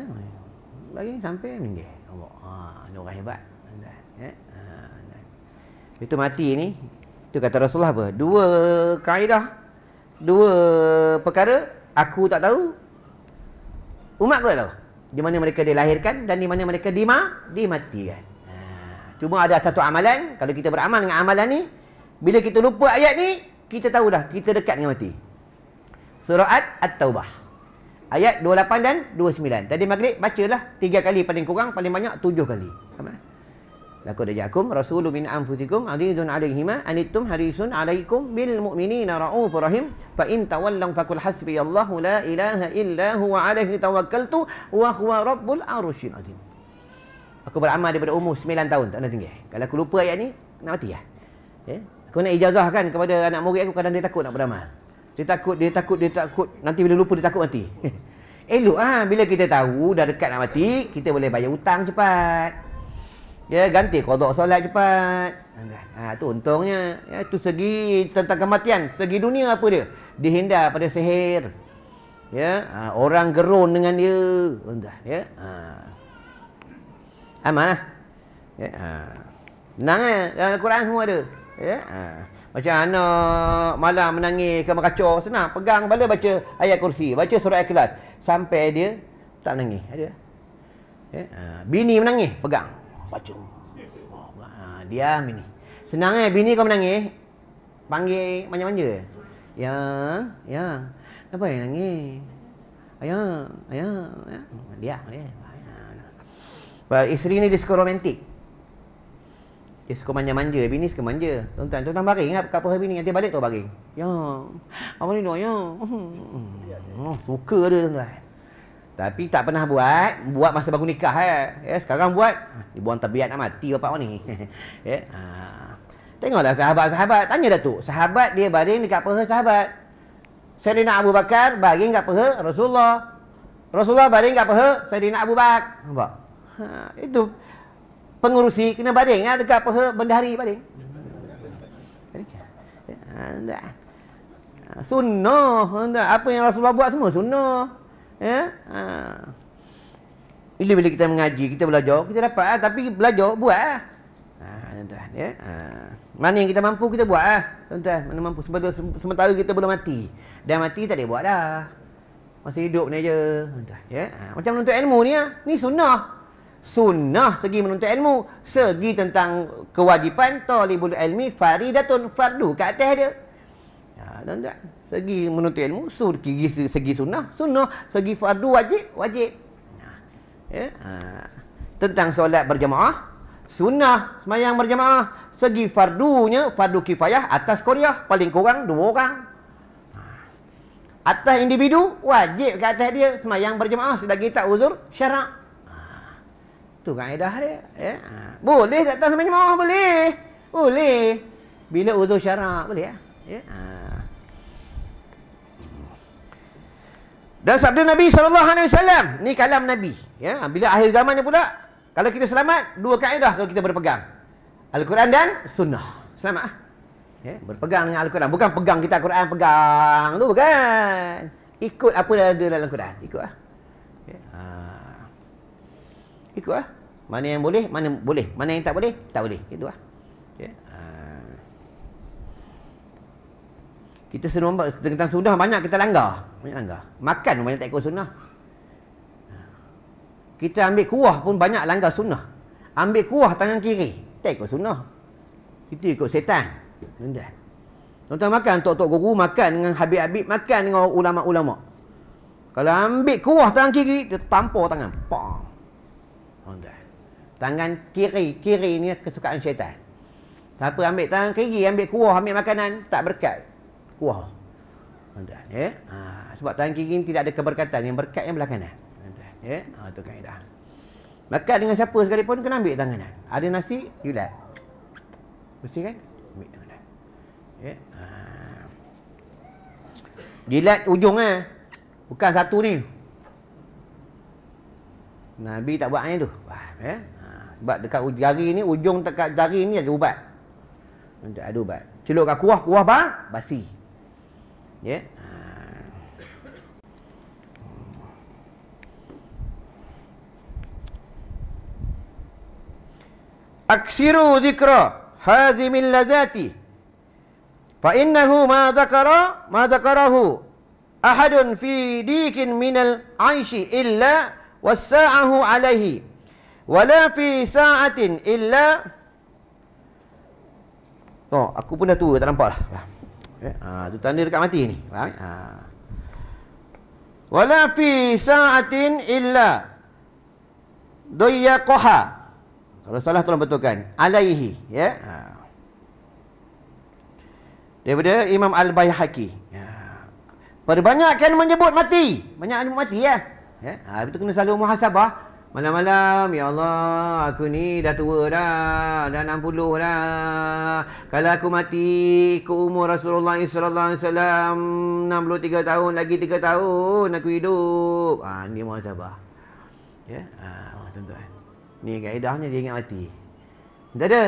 Baring sampai meninggal Allah ha, Dia orang hebat Ya Itu ha, mati ni Itu kata Rasulullah apa Dua kaedah Dua perkara Aku tak tahu Umat aku tak tahu di mana mereka dilahirkan dan di mana mereka dima, dimatikan. Cuma ada satu amalan, kalau kita beramal dengan amalan ni, bila kita lupa ayat ni, kita tahu dah kita dekat dengan mati. Surah At-Taubah. Ayat 28 dan 29. Tadi maghrib bacalah tiga kali paling kurang, paling banyak tujuh kali. Laqad ja'akum rasulun min anfusikum azizun 'alaihim anittum harisun 'alaikum bil mu'minina ra'ufur rahim fa in tawallaw faqul hasbiyallahu la ilaha illa huwa 'alaihi tawakkaltu wa huwa rabbul arshil 'azim Aku beramal daripada umur 9 tahun tak pernah tinggal. Kalau aku lupa ayat ni, nak mati lah. Ya? Aku nak ijazah kan kepada anak murid aku kadang dia takut nak beramal. Dia takut, dia takut, dia takut. Nanti bila lupa dia takut mati. Elok ah bila kita tahu dah dekat nak mati, kita boleh bayar hutang cepat. Ya, ganti qada solat cepat. Ha, tu untungnya. Ya, tu segi tentang kematian, segi dunia apa dia? Dihindar pada sihir. Ya, ha, orang gerun dengan dia. Ya, ha. Amanah. Ah, ya. Ha. Menang eh? Dalam Al-Quran semua ada. Ya. Ha. Macam anak malam menangis ke merancur. Senang. Pegang bala baca ayat kursi. Baca surat ikhlas. Sampai dia tak menangis. Ada. Ya. Ha. Bini menangis. Pegang. Baca. Ha. Diam ini. Senang eh? Bini kau menangis. Panggil manja-manja. Ya. Ya. Kenapa yang nangis? Ayah. Ayah. Ayah. Diam. Diam. Sebab isteri ni dia suka romantik. Dia suka manja-manja. Bini suka manja. Tuan-tuan, tuan-tuan baring. Ingat kat bini. Nanti balik tu baring. Ya. Apa ni doa? Ya. Hmm. Hmm, suka dia tuan-tuan. Tapi tak pernah buat, buat masa baru nikah eh. Ya, sekarang buat, dia buang tabiat nak mati bapak ni. ya. Ha. Tengoklah sahabat-sahabat, tanya tu. Sahabat dia baring dekat peha sahabat. Saya nak Abu Bakar baring dekat peha Rasulullah. Rasulullah baring dekat peha nak Abu Bakar. Nampak? Ha, itu pengurusi kena baring ha, eh? dekat apa bendahari baring. Ha, ha, sunnah. Apa yang Rasulullah buat semua sunnah. Ya? Ha. Bila bila kita mengaji, kita belajar, kita dapat ha. tapi belajar buat ah. Ha, ya. Ha. Mana yang kita mampu kita buat ah. Ha. Tuan mana mampu sementara, sementara kita belum mati. Dah mati tak ada buat dah. Masih hidup ni aje. Tuan ya. Ha. Macam menuntut ilmu ni ah. Ha. Ni sunnah sunnah segi menuntut ilmu segi tentang kewajipan talibul ilmi faridatun fardu kat atas dia ha tuan-tuan segi menuntut ilmu segi segi sunnah sunnah segi fardu wajib wajib ha, ya ha. tentang solat berjamaah sunnah semayang berjamaah segi fardunya fardu kifayah atas korea paling kurang dua orang ha. atas individu wajib kat atas dia semayang berjemaah selagi tak uzur syarak Tu kaedah dia. Ya. Ha. Boleh datang sampai jemaah boleh. Boleh. Bila uzur syarak boleh ya. Ya. Ha. Dan sabda Nabi sallallahu alaihi wasallam, ni kalam Nabi, ya. Bila akhir zamannya pula, kalau kita selamat, dua kaedah kalau kita berpegang. Al-Quran dan sunnah. Selamat ah. Ya, berpegang dengan Al-Quran, bukan pegang kita Al-Quran pegang tu bukan. Ikut apa yang ada dalam Al-Quran, ikutlah. Ya. Ha. Ikutlah. Mana yang boleh, mana boleh. Mana yang tak boleh, tak boleh. Itu lah. Okay. Ah. Kita sunnah tentang sunnah banyak kita langgar. Banyak langgar. Makan banyak tak ikut sunnah. Kita ambil kuah pun banyak langgar sunnah. Ambil kuah tangan kiri. Tak ikut sunnah. Kita ikut setan. Tuan-tuan. makan. Tok-tok guru makan dengan habib-habib. Makan dengan ulama-ulama. Kalau ambil kuah tangan kiri, dia tampar tangan. Pong. tuan Tangan kiri, kiri ni kesukaan syaitan. Siapa ambil tangan kiri, ambil kuah, ambil makanan, tak berkat. Kuah. tuan ya. Ha, sebab tangan kiri ni tidak ada keberkatan. Yang berkat yang belah kanan. Tuan-tuan, ya. Ha, tu kaedah. Makan dengan siapa sekalipun, kena ambil tangan. Ada nasi, yulat. Mesti kan? Ambil tangan. Ya. Ha. Jilat ujung eh. Bukan satu ni. Nabi tak buat macam tu. Faham Eh? Sebab dekat jari ni, ujung dekat jari ni ada ubat. Ada ada ubat. Celuk kat kuah, kuah apa? Basi. Ya? Yeah. Ha. Aksiru zikra hazimil lazati. Fa innahu ma zakara ma zakarahu ahadun fi dikin minal aishi illa wassa'ahu alaihi wala fi sa'atin illa Tengok, oh, aku pun dah tua, tak nampak lah. Eh, ha, tu tanda dekat mati ni. Ha. Wala fi sa'atin illa doyaqoha. Kalau salah, tolong betulkan. Alaihi. Ya. Ha. Daripada Imam Al-Bayhaqi. Ya. Ha. Perbanyakkan menyebut mati. Banyak menyebut mati, ya. ya. Ha, itu kena selalu muhasabah. Malam-malam, Ya Allah, aku ni dah tua dah, dah puluh dah. Kalau aku mati, ke umur Rasulullah SAW, tiga tahun, lagi tiga tahun aku hidup. Ha, ni mohon sabar. Ya, yeah? ha, tuan-tuan. Ni kaedahnya dia ingat mati. Tak ada.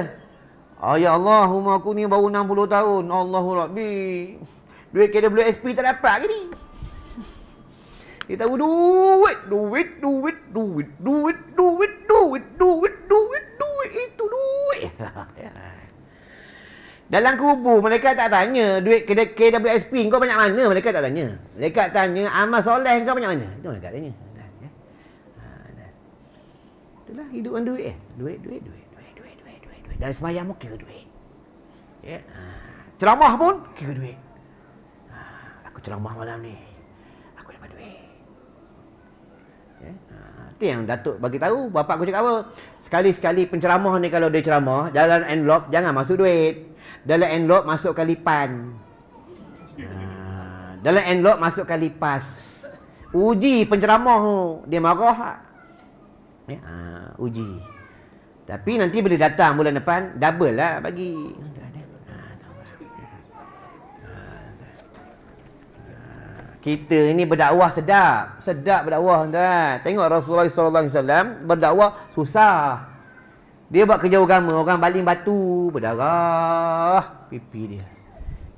Oh, ya Allah, umur aku ni baru puluh tahun. Allahu Rabbi. Duit KWSP tak dapat ke ni? Dia tahu duit, duit, duit, duit, duit, duit, duit, duit, duit, duit. do itu duit. Dalam kubu mereka tak tanya duit KWSP kau banyak mana, mereka tak tanya. Mereka tanya amal soleh kau banyak mana. Itu mereka tanya. Itulah hidup dengan duit Duit, duit, duit, duit, duit, duit, duit, duit. Dan semayang pun kira duit. Ceramah pun kira duit. aku ceramah malam ni. Itu yang Datuk bagi tahu. Bapak aku cakap apa? Sekali-sekali penceramah ni kalau dia ceramah, dalam envelope jangan masuk duit. Dalam envelope masuk kali pan. Ah, dalam envelope masuk kali Uji penceramah tu. Dia marah. Ya, ah, uji. Tapi nanti bila datang bulan depan, double lah bagi. kita ini berdakwah sedap. Sedap berdakwah tuan. Tengok Rasulullah SAW berdakwah susah. Dia buat kerja agama, orang baling batu, berdarah pipi dia.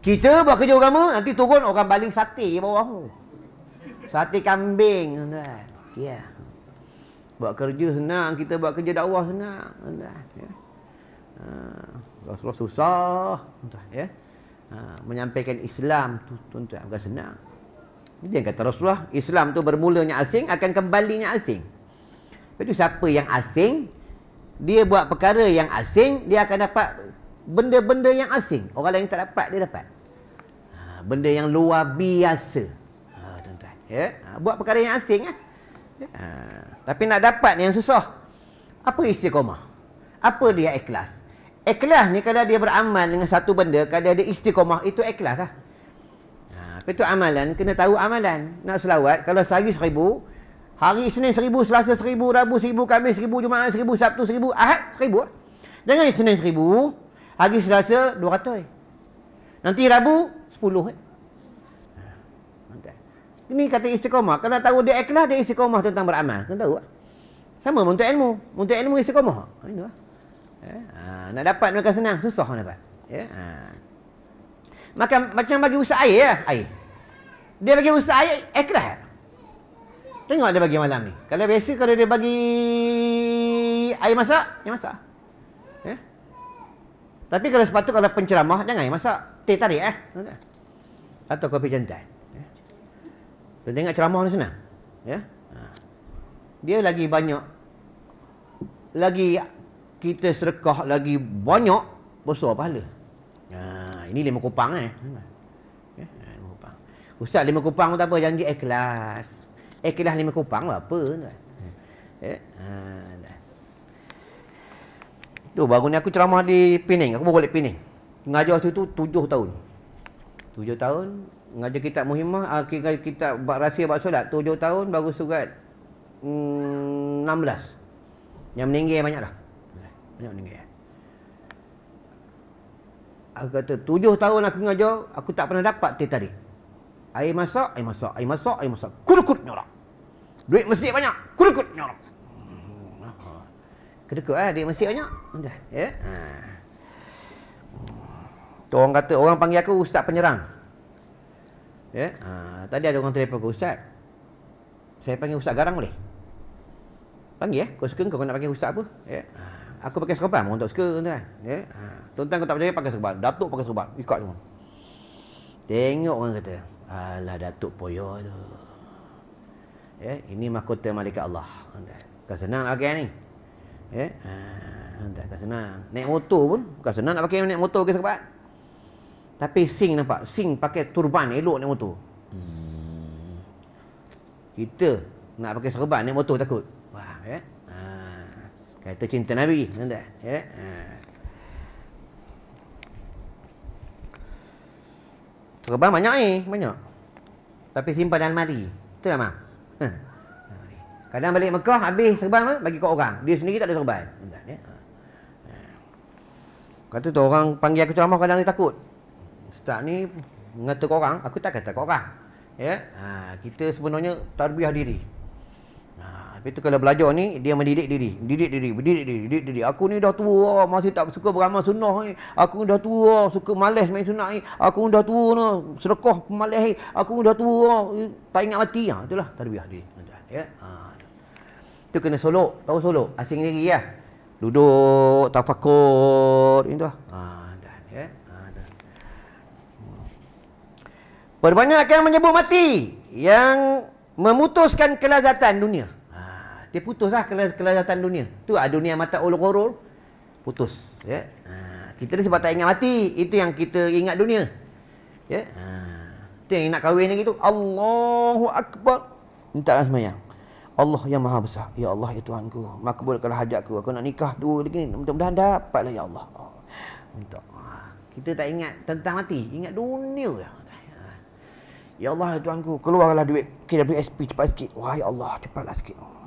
Kita buat kerja agama, nanti turun orang baling sate bawah tu. Sate kambing tuan. Ya. Yeah. Buat kerja senang, kita buat kerja dakwah senang tuan. Ya. Yeah. Rasulullah susah tuan, ya. Yeah. menyampaikan Islam tu tuan-tuan bukan senang. Dia kata Rasulullah, Islam tu bermulanya asing, akan kembalinya asing. Lepas tu siapa yang asing, dia buat perkara yang asing, dia akan dapat benda-benda yang asing. Orang lain tak dapat, dia dapat. Ha, benda yang luar biasa. Ha, ya? Ha, buat perkara yang asing. Eh? Ha, tapi nak dapat ni yang susah. Apa istiqomah? Apa dia ikhlas? Ikhlas ni kalau dia beramal dengan satu benda, kalau dia istiqomah, itu ikhlas lah. Itu amalan, kena tahu amalan. Nak selawat, kalau sehari seribu, hari Senin seribu, Selasa seribu, Rabu seribu, Kamis seribu, Jumaat seribu, Sabtu seribu, Ahad seribu. Jangan ah. Senin seribu, hari Selasa dua ratus. Nanti Rabu, sepuluh. Eh. Ini kata isi komah. Kena tahu dia ikhlas, dia isi komah tentang beramal. Kena tahu. Ah. Sama untuk ilmu. Untuk ilmu istiqomah. Ini lah. Eh, ah, nak dapat mereka senang susah nak dapat. Ya. Yeah. Ha. Maka macam bagi usaha air lah, air. Dia bagi usaha air ikhlas. Tengok dia bagi malam ni. Kalau biasa kalau dia bagi air masak, dia masak. Eh? Tapi kalau sepatutnya kalau penceramah jangan air masak. Teh tarik eh. Atau kopi jantan. Ya. Eh? Tengok ceramah ni senang. Ya. Ha. Dia lagi banyak lagi kita serkah lagi banyak besar pahala. Ah, ini lima kupang eh. Ya, lima kupang. Ustaz lima kupang tak apa janji ikhlas. Eh, ikhlas eh, lima kupang lah apa tuan. Ya. Ha. Tu baru ni aku ceramah di Pening. Aku baru balik Pening. Mengajar situ tujuh tahun. Tujuh tahun mengajar kitab Muhimah, akhirnya ah, kitab bab rahsia bab solat. Tujuh tahun baru surat mm, 16. Yang meninggal banyak dah. Banyak meninggal. Aku kata, tujuh tahun aku mengajar, aku tak pernah dapat teh tarik. Air masak, air masak, air masak, air masak. Kurukut nyorak. Duit masjid banyak. Kurukut nyorak. Hmm, Kedekut lah, eh? duit masjid banyak. Ya? Tu hmm. orang kata, orang panggil aku ustaz penyerang. Ya? Ha, tadi ada orang telefon ke ustaz. Saya panggil ustaz garang boleh? Panggil ya? Kau suka kau nak panggil ustaz apa? Ya? Ha aku pakai serban orang tak suka tuan-tuan. Ya. Ha. Tuan-tuan kau tak percaya pakai serban. Datuk pakai serban. Ikat semua. Tengok orang kata, "Alah Datuk Poyo tu." Eh, ini mahkota malaikat Allah. Kau senang nak pakai ni. Eh, Ha, tak senang. Naik motor pun bukan senang nak pakai naik motor pakai serban. Tapi sing nampak, sing pakai turban elok naik motor. Hmm. Kita nak pakai serban naik motor takut. Wah, ya. Kata cinta Nabi, tuan-tuan. Ya. Yeah. Ha. banyak ni, banyak. Tapi simpan dalam mari. Betul tak, Mak? Ha. Ha, kadang balik Mekah, habis serban apa? Bagi kau orang. Dia sendiri tak ada serban. Ya? Ha. Kata tu orang panggil aku ceramah kadang dia takut. Ustaz ni mengata kau orang, aku tak kata kau orang. Ya? Ha, kita sebenarnya tarbiah diri. Tapi tu kalau belajar ni, dia mendidik diri. Didik diri, didik diri, didik diri. Aku ni dah tua, oh, masih tak suka beramal sunnah ni. Aku dah tua, oh, suka malas main sunnah ni. Aku dah tua, no, serekoh pemalas ni. Aku dah tua, oh, tak ingat mati. Ha, itulah, tarbiah diri. Ya? Ha. Tu kena solok. Tahu solok? Asing diri ya. Duduk, tafakur. Itu lah. Ha, dah. Ya? Ha, dah. Perbanyakkan menyebut mati yang memutuskan kelazatan dunia dia putuslah kelazatan dunia. Tu ah dunia mata ul putus, ya. Yeah. Ha, kita ni sebab tak ingat mati, itu yang kita ingat dunia. Ya. Yeah. Ha. yang nak kahwin lagi tu, Allahu akbar. Mintalah sembahyang. Allah yang Maha Besar. Ya Allah, ya Tuhanku, makbulkanlah hajatku. Aku nak nikah dua lagi ni. Mudah-mudahan dapatlah ya Allah. Minta. Ha, kita tak ingat tentang mati, ingat dunia lah. Ya Allah, ya Tuhanku, keluarlah duit KWSP cepat sikit. Wahai ya Allah, cepatlah sikit. Oh.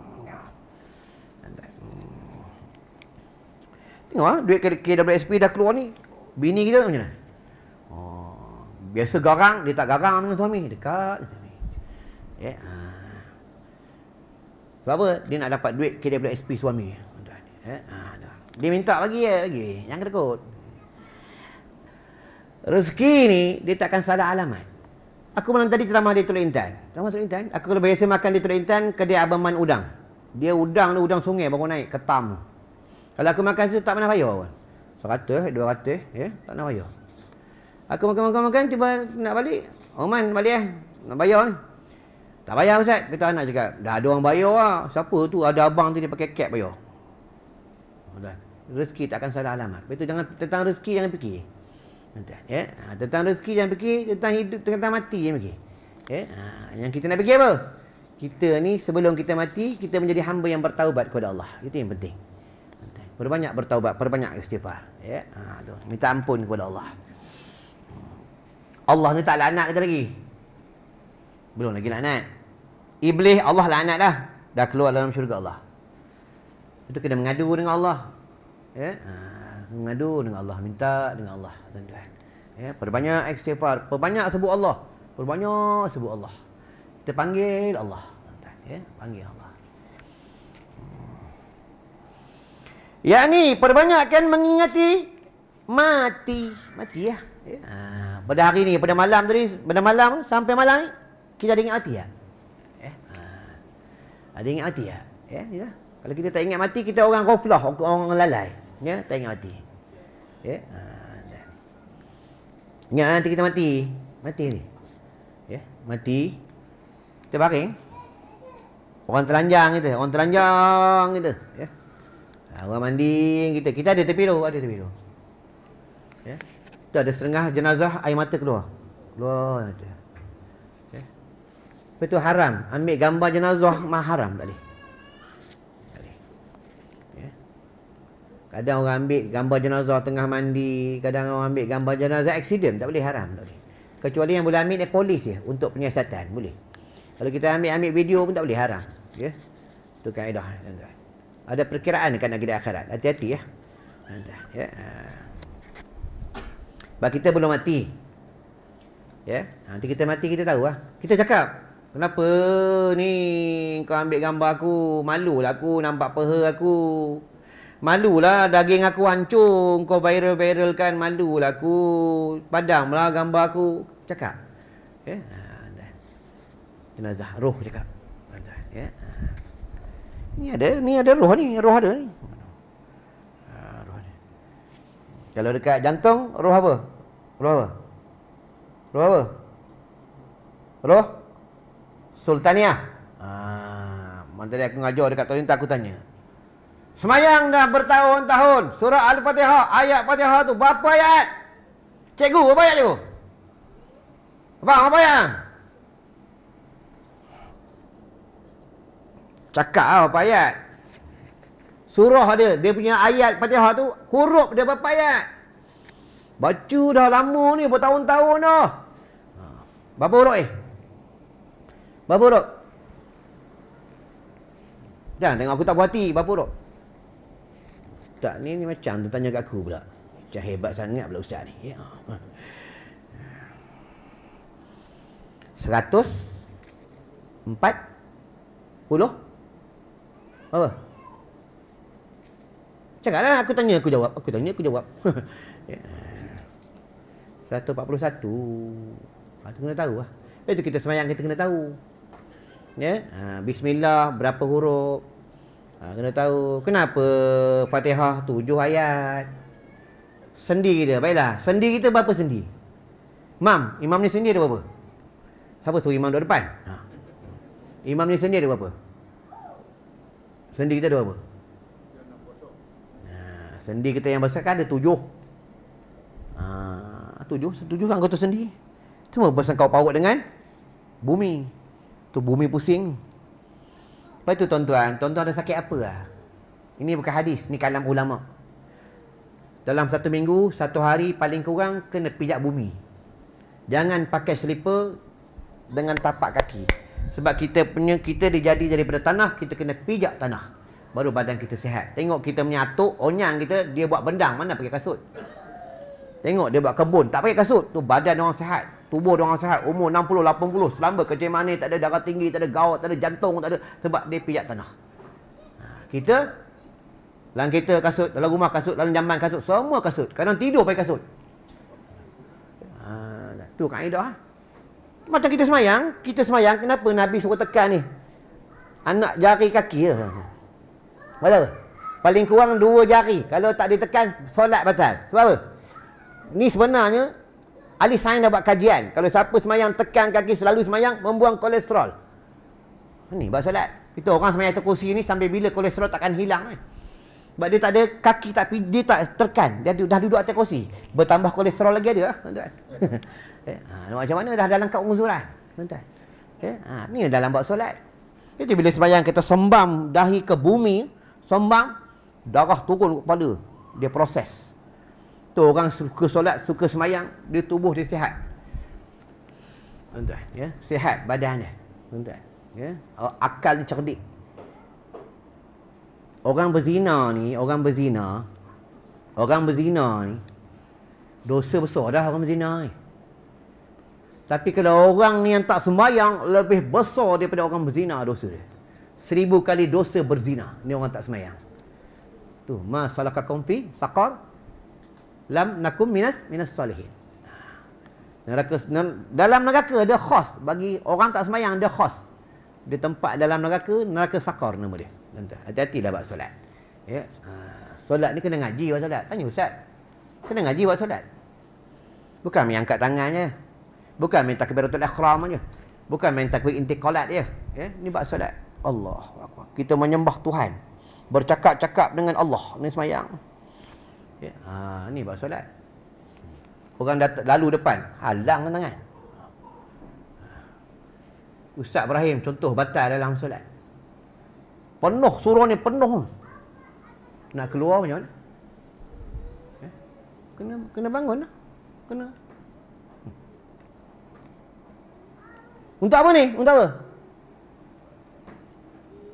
Tengok ah, duit KWSP dah keluar ni. Bini kita macam mana? Oh, biasa garang, dia tak garang dengan suami. Dekat dengan Ya. Ah. Sebab apa? Dia nak dapat duit KWSP suami. Ya. Ah, dia minta bagi ya, bagi. Jangan kedekut. Rezeki ni, dia takkan salah alamat. Aku malam tadi ceramah di Teluk Intan. Ceramah Teluk Intan. Aku kalau biasa makan di Teluk Intan, kedai Abang Man Udang. Dia udang ni, udang sungai baru naik. Ketam. Kalau aku makan situ tak pernah bayar pun. 100, 200 ya, tak pernah bayar. Aku makan makan makan cuba nak balik. Oman balik eh. Nak bayar ni. Tak bayar Ustaz. Kita anak cakap, dah ada orang bayar lah. Siapa tu ada abang tu dia pakai cap bayar. Dan rezeki tak akan salah alamat. Betul tu jangan tentang rezeki jangan fikir. Nanti ya. Ha, tentang rezeki jangan fikir, tentang hidup tentang mati jangan fikir. Ya. Ha, yang kita nak fikir apa? Kita ni sebelum kita mati, kita menjadi hamba yang bertaubat kepada Allah. Itu yang penting. Perbanyak bertaubat, perbanyak istighfar. Ya, ha, tu. Minta ampun kepada Allah. Allah ni tak laknat kita lagi. Belum lagi laknat. Iblis Allah laknat dah. Dah keluar dalam syurga Allah. Itu kena mengadu dengan Allah. Ya. Ha, mengadu dengan Allah, minta dengan Allah, tuan-tuan. Ya, perbanyak istighfar, perbanyak sebut Allah. Perbanyak sebut Allah. Kita panggil Allah, tuan-tuan. Ya, panggil Allah. Ya ni perbanyakkan mengingati mati. Mati lah. ya. Ha, pada hari ni, pada malam tadi, pada malam sampai malam ni, kita ada ingat mati ya. Ya. Ha, ada ingat mati ya. Ya, ya. Kalau kita tak ingat mati, kita orang ghaflah, orang lalai. Ya, tak ingat mati. Ya. Ha, Ingat nanti kita mati. Mati ni. Ya, mati. Kita baring. Orang telanjang kita, orang telanjang kita. Ya. Orang mandi kita. Kita ada tepi tu. Ada tepi tu. Ya. Kita ada setengah jenazah air mata keluar. Keluar. Ya. Lepas tu haram. Ambil gambar jenazah mah haram tak boleh. Ya. Kadang orang ambil gambar jenazah tengah mandi. Kadang orang ambil gambar jenazah accident. Tak boleh haram. Tak boleh. Kecuali yang boleh ambil ni eh, polis je. Untuk penyiasatan. Boleh. Kalau kita ambil-ambil video pun tak boleh haram. Ya. Itu kaedah. Tuan-tuan ada perkiraan kan nak gedek akhirat. Hati-hati ya. Ada ya. Sebab ah. kita belum mati. Ya, ah, nanti kita mati kita tahu lah. Kita cakap, kenapa ni kau ambil gambar aku? Malulah aku nampak peha aku. Malulah daging aku hancur, kau viral-viral kan malulah aku. Padamlah gambar aku. Cakap. Ya, ada. Ah, Jenazah roh cakap. Ni ada, ni ada roh ni, roh ada ni. Ha, roh ada. Kalau dekat jantung, roh apa? Roh apa? Roh apa? Roh? Sultania. Ah, ha, mantari aku ngajar dekat Torinta, aku tanya. Semayang dah bertahun-tahun. Surah Al-Fatihah, ayat Fatihah tu berapa ayat? Cikgu, berapa ayat tu? Abang, berapa ayat? Cakap lah apa ayat. Surah dia, dia punya ayat Fatihah tu, huruf dia berapa ayat. Baca dah lama ni, bertahun-tahun dah. Ha. Berapa huruf eh? Berapa huruf? Jangan tengok aku tak berhati, berapa huruf? Tak, ni, ni macam tu tanya kat aku pula. Macam hebat sangat pula ustaz ni. Ya. Seratus empat puluh apa? Cakaplah aku tanya aku jawab, aku tanya aku jawab. 141. Ha ya. ah, tu kena tahu lah. Itu kita semayang kita kena tahu. Ya, ha, bismillah berapa huruf? Ha, kena tahu. Kenapa Fatihah tujuh ayat? Sendi kita, baiklah. Sendi kita berapa sendi? Imam, imam ni sendi ada berapa? Siapa suruh imam duduk depan? Ha. Imam ni sendi ada berapa? Sendi kita ada berapa? Nah, sendi kita yang besar kan ada tujuh. Ha, tujuh, tujuh kan anggota sendi. Cuma besar kau paut dengan bumi. Tu bumi pusing. Lepas itu tuan-tuan, tuan-tuan ada sakit apa lah? Ini bukan hadis, Ini kalam ulama. Dalam satu minggu, satu hari paling kurang kena pijak bumi. Jangan pakai slipper dengan tapak kaki. Sebab kita punya kita dijadi daripada tanah, kita kena pijak tanah. Baru badan kita sihat. Tengok kita punya atuk, onyang kita, dia buat bendang, mana pakai kasut. Tengok dia buat kebun, tak pakai kasut. Tu badan orang sihat. Tubuh orang sihat. Umur 60, 80, selamba kerja mana, tak ada darah tinggi, tak ada gawat, tak ada jantung, tak ada. Sebab dia pijak tanah. Ha, kita, dalam kereta kasut, dalam rumah kasut, dalam jamban kasut, semua kasut. Kadang tidur pakai kasut. Ha, tu kaedah. Ha? Macam kita semayang Kita semayang Kenapa Nabi suruh tekan ni Anak jari kaki je lah. Kenapa Paling kurang dua jari Kalau tak ditekan Solat batal Sebab apa Ni sebenarnya Ali Sain dah buat kajian Kalau siapa semayang Tekan kaki selalu semayang Membuang kolesterol Ni buat solat Kita orang semayang atas kursi ni Sampai bila kolesterol takkan hilang eh? Sebab dia tak ada Kaki tak, dia tak terkan Dia dah duduk atas kursi Bertambah kolesterol lagi ada ah, tuan Eh, ha, macam mana dah dalam kat uzuran? Tuan-tuan. Eh, ha, ni dalam buat solat. Jadi bila sembahyang kita sembam dahi ke bumi, sembam darah turun ke kepala. Dia proses. Tu orang suka solat, suka sembahyang, dia tubuh dia sihat. Tuan-tuan, ya, sihat badan dia. Tuan-tuan, ya. Oh, akal dia cerdik. Orang berzina ni, orang berzina, orang berzina ni, dosa besar dah orang berzina ni. Tapi kalau orang yang tak sembahyang lebih besar daripada orang berzina dosa dia. Seribu kali dosa berzina ni orang tak sembahyang. Tu masalaka konfi saqar lam nakum minas minas salihin. Neraka dalam neraka dia khas bagi orang tak sembahyang dia khas. Dia tempat dalam neraka neraka saqar nama dia. Tentu. Hati-hati dah buat solat. Ya. Ha, solat ni kena ngaji buat solat. Tanya ustaz. Kena ngaji buat solat. Bukan yang angkat tangannya. Bukan minta kebiratul ikhram saja. Bukan minta kebiratul intikolat saja. Ya? Eh, ini buat solat. Allah. Kita menyembah Tuhan. Bercakap-cakap dengan Allah. Ini semayang. Ya? Ha, ini buat solat. Orang dah lalu depan. Halang tangan. Ustaz Ibrahim contoh batal dalam solat. Penuh suruh ni penuh. Nak keluar macam mana? Eh? Kena, kena bangun lah. Kena Untuk apa ni? Untuk apa?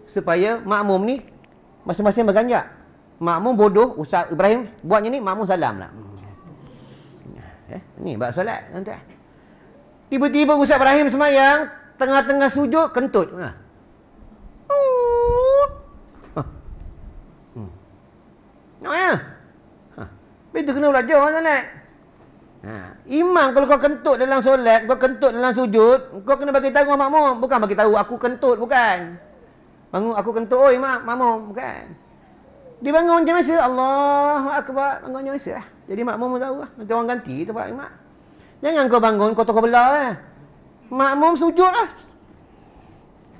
Supaya makmum ni masing-masing berganjak. Makmum bodoh, Ustaz Ibrahim buatnya ni makmum salam lah. Hmm. Eh, ni buat solat nanti. Tiba-tiba Ustaz Ibrahim semayang, tengah-tengah sujud, kentut. Nah. Ha. Hmm. Nak ya? Ha. Betul kena belajar orang solat. Kan, Ha. Imam kalau kau kentut dalam solat, kau kentut dalam sujud, kau kena bagi tahu makmum, bukan bagi tahu aku kentut, bukan. Bangun aku kentut, oi mak, makmum, bukan. Dia bangun macam biasa, Allahu akbar, bangun macam biasa. Lah. Jadi makmum tahu lah, nanti orang ganti tempat imam. Jangan kau bangun kau tokoh belah eh. Makmum sujud lah.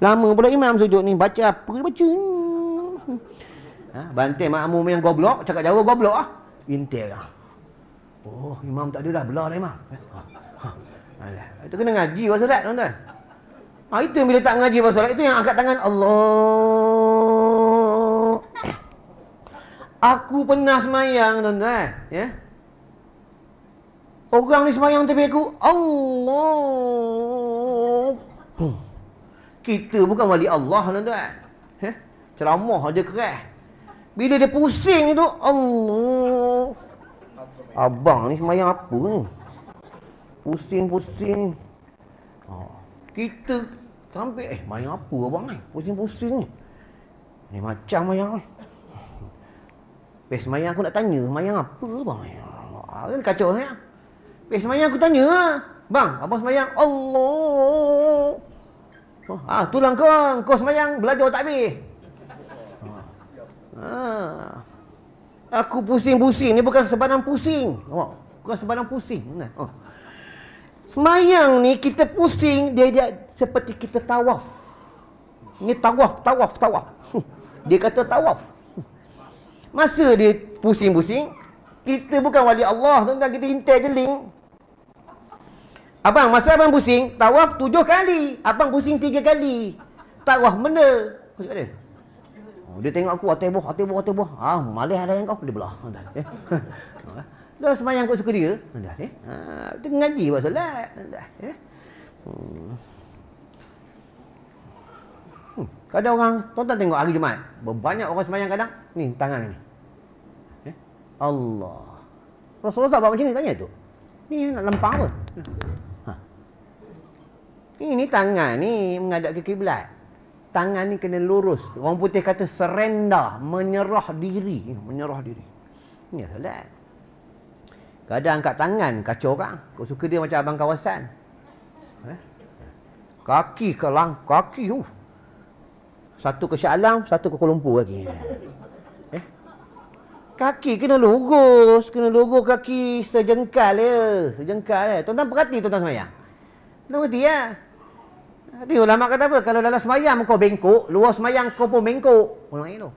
Lama pula imam sujud ni, baca apa dia baca ni. Ha, ha banteng makmum yang goblok, cakap jawa goblok lah. Intel lah. Oh, imam tak ada dah. Belah dah imam. Eh, ha. Ha. Itu kena ngaji bahasa solat, tuan-tuan. Ha, itu yang bila tak ngaji bahasa solat, itu yang angkat tangan. Allah. Aku pernah semayang, tuan-tuan. Ya? Orang ni semayang tepi aku. Allah. Huh. Kita bukan wali Allah, tuan-tuan. Ya? Ceramah dia keras. Bila dia pusing tu, Allah. Abang ni semayang apa ni? Pusing-pusing. Ha. Kita sampai eh semayang apa abang ni? Pusing-pusing ni. Ni macam semayang. Pes semayang aku nak tanya semayang apa abang ni? Ah, kacau ni. Pes semayang aku tanya ha? Bang, abang semayang Allah. Ha, ah, ha, tulang kau, kau semayang belajar tak habis. Ha. Ha. Aku pusing-pusing ni bukan sebarang pusing. Oh, bukan sebarang pusing. Nah. Oh. Semayang ni kita pusing dia, dia seperti kita tawaf. Ini tawaf, tawaf, tawaf. Dia kata tawaf. Masa dia pusing-pusing, kita bukan wali Allah tuan kita intai je link. Abang, masa abang pusing, tawaf tujuh kali. Abang pusing tiga kali. Tawaf mana? Apa cakap dia? Oh, dia tengok aku atas buah, atas buah, atas buah. Ah, ha, malih ada yang kau, dia belah. Dah. Eh. Ha. Dah sembahyang kau suka dia. Dah. Eh. Ha, ah, tu ngaji buat solat. Dah. Eh. Hmm. hmm. Kadang orang, tuan-tuan tengok hari Jumaat. Banyak orang sembahyang kadang, ni tangan ni. Eh. Allah. Rasulullah tak buat macam ni, tanya tu. Ni nak lempang apa? Ini ha. tangan ni menghadap ke kiblat tangan ni kena lurus. Orang putih kata serendah, menyerah diri, eh, menyerah diri. Ya, solat. Kadang angkat tangan kacau orang. Kau suka dia macam abang kawasan. Eh? Kaki ke lang, kaki uh. Satu ke Shah Alam, satu ke Kuala Lumpur lagi. Eh? Kaki kena lurus, kena lurus kaki sejengkal ya. Sejengkal ya. Tuan-tuan perhati tuan-tuan semayang. Tuan-tuan perhati ya. Jadi ulama kata apa? Kalau dalam semayang kau bengkok, luar semayang kau pun bengkok. Pulang itu.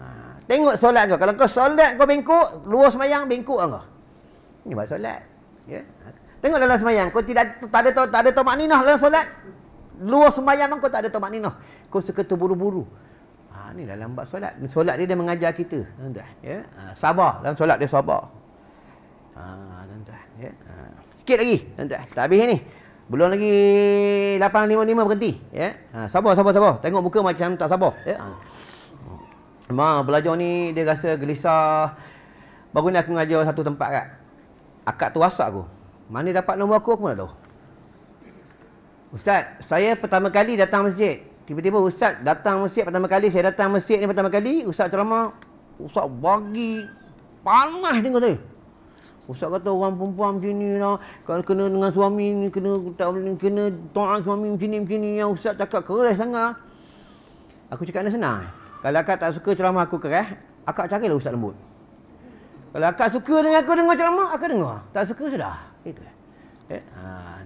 Ha, tengok solat kau. Kalau kau solat kau bengkok, luar semayang bengkok kau. Ini buat solat. Ya. Tengok dalam semayang kau tidak tak ada tak ada tak makninah dalam solat. Luar semayang kau tak ada tak makninah. Kau suka terburu-buru. Ha, ini dalam buat solat. Solat dia dia mengajar kita. Tuan-tuan. Ya. Ha, sabar. Dalam solat dia sabar. Ha, tuan-tuan. Ya. Ha. Sikit lagi. Tuan-tuan. Tak habis ni. Belum lagi 855 berhenti. Ya. Yeah. Ha, sabar, sabar, sabar. Tengok muka macam tak sabar. Ya. Yeah. Ha. Ma, belajar ni dia rasa gelisah. Baru ni aku mengajar satu tempat kat. Akak tu WhatsApp aku. Mana dapat nombor aku, aku mana tahu. Ustaz, saya pertama kali datang masjid. Tiba-tiba Ustaz datang masjid pertama kali. Saya datang masjid ni pertama kali. Ustaz ceramah. Ustaz bagi panas tengok tu. Ustaz kata orang perempuan macam ni lah. Kalau kena dengan suami ni, kena, tak, kena to'an suami macam ni, macam ni. Yang Ustaz cakap keras sangat. Aku cakap ni senang. Kalau akak tak suka ceramah aku keras, akak carilah Ustaz lembut. Kalau akak suka dengan aku dengar ceramah, akak dengar. Tak suka sudah. Itu. Eh, ha,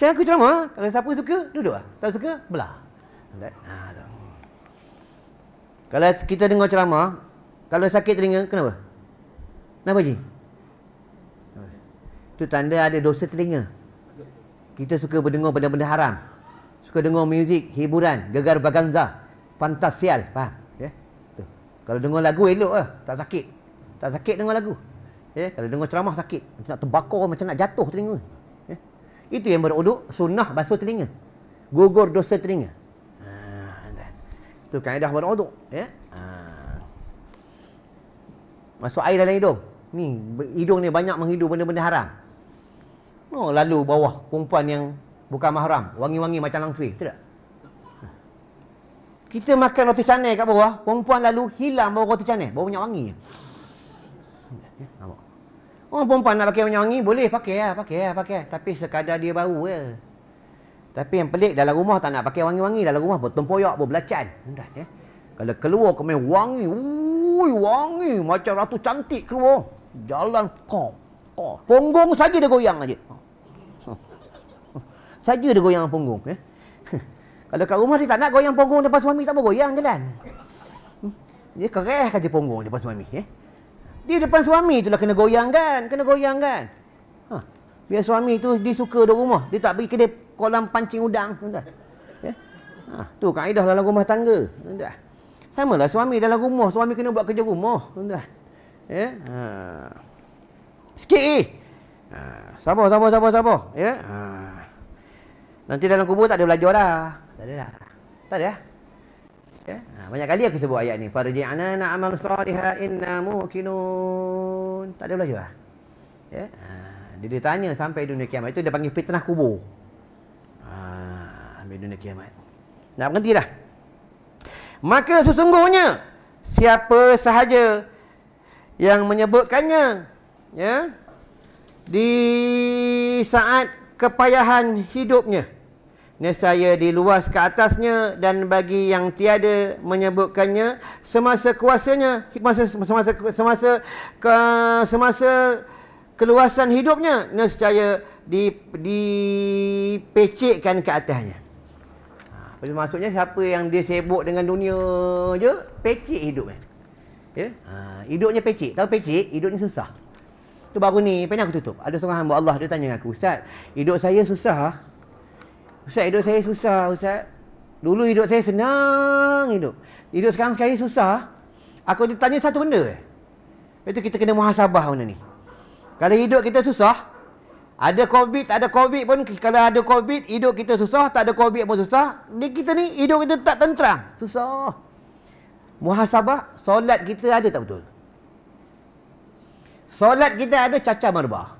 dan. aku ceramah, kalau siapa suka, duduk lah. Tak suka, belah. Ha, kalau kita dengar ceramah, kalau sakit telinga, Kenapa? Kenapa je? Itu tanda ada dosa telinga. Kita suka berdengar benda-benda haram. Suka dengar muzik, hiburan, gegar baganza, fantasial. Faham? Yeah? Ya? Kalau dengar lagu elok lah. Tak sakit. Tak sakit dengar lagu. Yeah? Kalau dengar ceramah sakit. Macam nak terbakar, macam nak jatuh telinga. Yeah? Itu yang beruduk sunnah basuh telinga. Gugur dosa telinga. Ah, Itu kaedah beruduk. Yeah? Ya? Haa. Masuk air dalam hidung. Ni, hidung ni banyak menghidu benda-benda haram. Oh, lalu bawah perempuan yang bukan mahram. Wangi-wangi macam langsui. Betul tak? Kita makan roti canai kat bawah. Perempuan lalu hilang bawa roti canai. Bawa minyak wangi. Oh, perempuan nak pakai minyak wangi? Boleh, pakai lah. Pakai lah, pakai lah. Tapi sekadar dia bau je. Tapi yang pelik dalam rumah tak nak pakai wangi-wangi. Dalam rumah pun tempoyak pun belacan. Ya? Kalau keluar kau main wangi. Ui, wangi macam ratu cantik ke? Wah, Jalan kau. Kau. Punggung saja dia goyang aja. Saja dia goyang punggung, Eh? Kalau kat rumah dia tak nak goyang punggung depan suami tak apa goyang jalan. Hmm? Dia kereh kat punggung depan suami, ya. Eh? Dia depan suami itulah kena goyang kan, kena goyang kan. Ha. Biar suami tu dia suka dekat rumah, dia tak pergi kedai kolam pancing udang, tuan-tuan. Ya. Ha, tu kaedah dalam rumah tangga, tuan-tuan. Sama lah suami dalam rumah. Suami kena buat kerja rumah. Tuan-tuan. Ya? Ha. Sikit eh. Ha. Sabar, sabar, sabar, sabar. Ya? Ha. Nanti dalam kubur tak ada belajar dah. Tak ada dah. Tak ada dah. Ya? ya? Ha. Banyak kali aku sebut ayat ni. Farji'ana na'amal saliha inna mu'kinun. Tak ada belajar dah. Ya? Ha. Dia, dia tanya sampai dunia kiamat. Itu dia panggil fitnah kubur. Ha. Ambil dunia kiamat. Nak berhenti dah. Maka sesungguhnya siapa sahaja yang menyebutkannya ya di saat kepayahan hidupnya nescaya diluas ke atasnya dan bagi yang tiada menyebutkannya semasa kuasanya semasa semasa semasa ke, semasa keluasan hidupnya nescaya di dipecekkan ke atasnya Maksud maksudnya siapa yang dia sibuk dengan dunia je, pecik hidupnya. Eh? Ya? Yeah? Ha, hidupnya pecik. Tahu pecik, hidupnya susah. Tu baru ni, pernah aku tutup. Ada seorang hamba Allah dia tanya aku, "Ustaz, hidup saya susah." Ah? Ustaz, hidup saya susah, Ustaz. Dulu hidup saya senang hidup. Hidup sekarang sekali susah. Ah. Aku ditanya satu benda. Eh? Itu kita kena muhasabah benda ni. Kalau hidup kita susah, ada COVID, tak ada COVID pun. Kalau ada COVID, hidup kita susah. Tak ada COVID pun susah. Ni kita ni, hidup kita tak tenterang. Susah. Muhasabah, solat kita ada tak betul? Solat kita ada cacah marbah.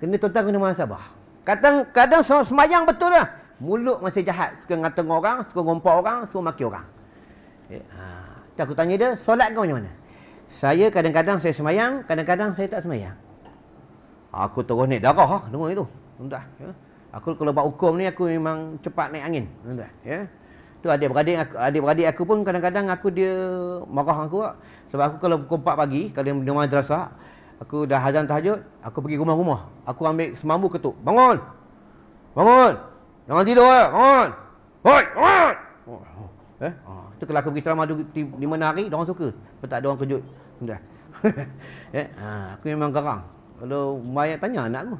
Kena tuan kena muhasabah. Kadang, kadang semayang betul lah. Mulut masih jahat. Suka ngatung orang, suka ngompak orang, suka maki orang. Okay. Ya, ha. Aku tanya dia, solat kau macam mana? Saya kadang-kadang saya semayang, kadang-kadang saya tak semayang. Aku terus naik darah ha, dengar itu. Tuan-tuan, ya. Aku kalau buat hukum ni aku memang cepat naik angin. Tuan-tuan, ya. Tu adik-beradik aku, adik-beradik aku pun kadang-kadang aku dia marah aku lah. Sebab aku kalau pukul 4 pagi, kalau dia madrasah, aku dah hajan tahajud, aku pergi rumah-rumah. Aku ambil semambu ketuk. Bangun! Bangun! Jangan tidur lah! Bangun! Hoi! Bangun! Oh, oh, eh? Oh. Itu kalau aku pergi ceramah 5 hari, orang suka. Tapi tak ada orang kejut. Sudah. Ya, eh? Ha, aku memang garang. Kalau banyak tanya anak aku.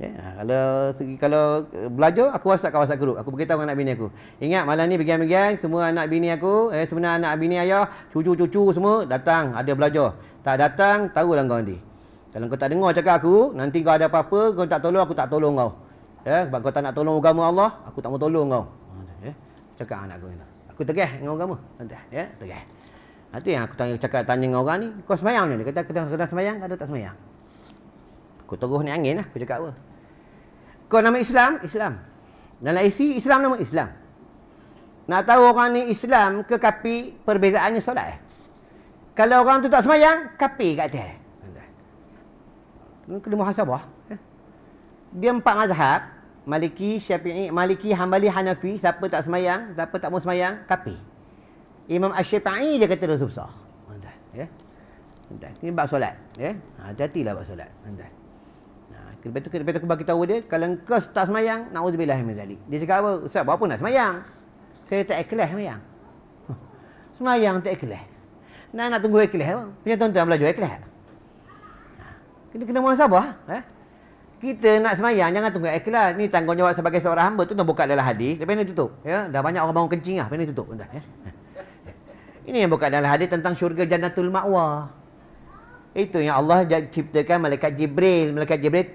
Ya, yeah. kalau segi, kalau eh, belajar aku WhatsApp kawasan grup. Aku beritahu anak bini aku. Ingat malam ni bagian-bagian semua anak bini aku, eh sebenarnya anak bini ayah, cucu-cucu semua datang ada belajar. Tak datang, tahulah kau nanti. Kalau kau tak dengar cakap aku, nanti kau ada apa-apa, kau tak tolong, aku tak tolong kau. Ya, yeah. sebab kau tak nak tolong agama Allah, aku tak mau tolong kau. Ya. Cakap anak aku ini. Aku tegas dengan agama. Nanti, ya, yeah. tegas. Nanti yang aku tanya cakap tanya dengan orang ni, kau semayang ni? Dia kata kena sembahyang, ada tak semayang? Aku terus ni angin lah. Aku cakap apa. Kau nama Islam? Islam. Dalam isi Islam nama Islam. Nak tahu orang ni Islam ke kapi perbezaannya solat eh? Kalau orang tu tak semayang, kapi kat atas. Ini kena muhasabah. Eh? Dia empat mazhab. Maliki, Syafi'i, Maliki, Hanbali, Hanafi. Siapa tak semayang, siapa tak mau semayang, kapi. Imam ash dia kata dosa besar. Ya? Ini bab solat. Ya? Ha, hati lah bab solat. Hati-hati. Lepas tu, lepas tu aku bagi tahu dia, kalau engkau tak semayang, nak uzubillah yang mazalik. Dia cakap apa? Ustaz, buat apa nak semayang? Saya tak ikhlas semayang. semayang tak ikhlas. Nak nak tunggu ikhlas apa? Punya tuan-tuan belajar ikhlas. Kita kena mohon sabar. Eh? Kita nak semayang, jangan tunggu ikhlas. Ni tanggungjawab sebagai seorang hamba tu, nak buka dalam hadis. Lepas ni tutup. Ya? Dah banyak orang bangun kencing lah. Lepas ni tutup. Ya? Ini yang buka dalam hadis tentang syurga jannatul ma'wah. Itu yang Allah ciptakan malaikat Jibril. Malaikat Jibril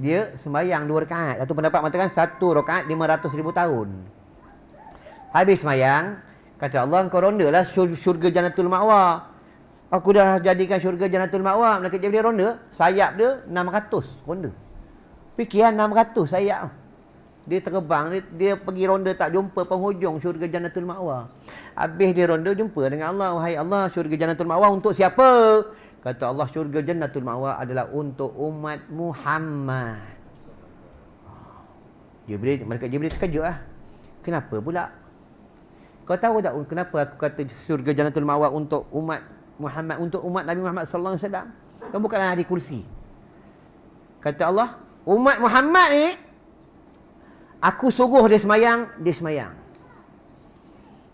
dia sembahyang dua rakaat. Satu pendapat mengatakan satu rakaat lima ratus ribu tahun. Habis sembahyang, kata Allah engkau ronda lah syurga Jannatul Ma'wa. Aku dah jadikan syurga Jannatul Ma'wa. Mereka dia boleh ronda, sayap dia 600 ronda. enam ratus sayap. Dia terbang, dia, dia pergi ronda tak jumpa penghujung syurga Jannatul Ma'wa. Habis dia ronda jumpa dengan Allah. Wahai Allah, syurga Jannatul Ma'wa untuk siapa? Kata Allah syurga jannatul ma'wa adalah untuk umat Muhammad. Ah. Jibril, mereka Jibril terkejut lah. Kenapa pula? Kau tahu tak kenapa aku kata syurga jannatul ma'wa untuk umat Muhammad, untuk umat Nabi Muhammad SAW? Kau bukanlah hari kursi. Kata Allah, umat Muhammad ni, aku suruh dia semayang, dia semayang.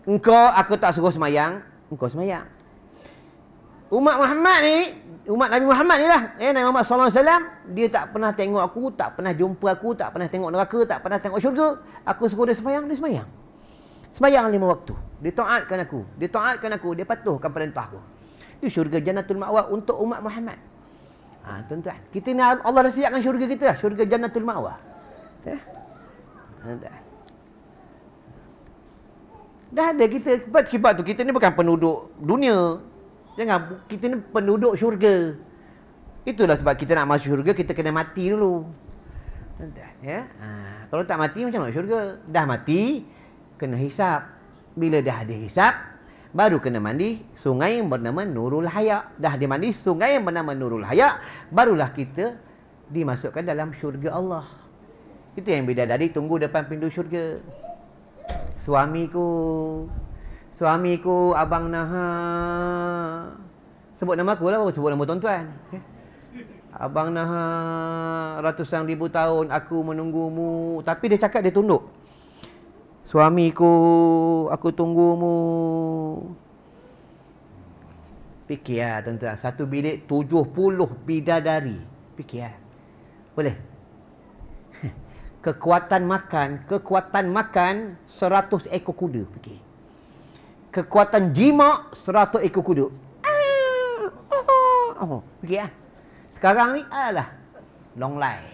Engkau aku tak suruh semayang, engkau semayang. Umat Muhammad ni, umat Nabi Muhammad ni lah. Eh, Nabi Muhammad sallallahu alaihi wasallam, dia tak pernah tengok aku, tak pernah jumpa aku, tak pernah tengok neraka, tak pernah tengok syurga. Aku suruh dia sembahyang, dia sembahyang. Sembahyang lima waktu. Dia taatkan aku. Dia taatkan aku, dia patuhkan perintah aku. Itu syurga Jannatul Ma'wa untuk umat Muhammad. Ha, tuan-tuan, kita ni Allah dah siapkan syurga kita, lah. syurga Jannatul Ma'wa. Ya. Eh? Dah ada kita kibat tu. Kita ni bukan penduduk dunia. Jangan kita ni penduduk syurga. Itulah sebab kita nak masuk syurga kita kena mati dulu. Ya. Ha, kalau tak mati macam mana syurga? Dah mati kena hisap. Bila dah ada hisap baru kena mandi sungai yang bernama Nurul Haya. Dah mandi sungai yang bernama Nurul Haya barulah kita dimasukkan dalam syurga Allah. Itu yang beda dari tunggu depan pintu syurga. Suamiku suamiku abang Naha sebut nama aku lah sebut nama tuan-tuan okay. abang Naha ratusan ribu tahun aku menunggumu tapi dia cakap dia tunduk suamiku aku tunggumu fikirlah tuan-tuan satu bilik tujuh 70 bidadari ya, boleh kekuatan makan kekuatan makan seratus ekor kuda fikir kekuatan jima 100 ekor kuda. Ah. Oh, oh. oh, okey ah. Sekarang ni alah long life.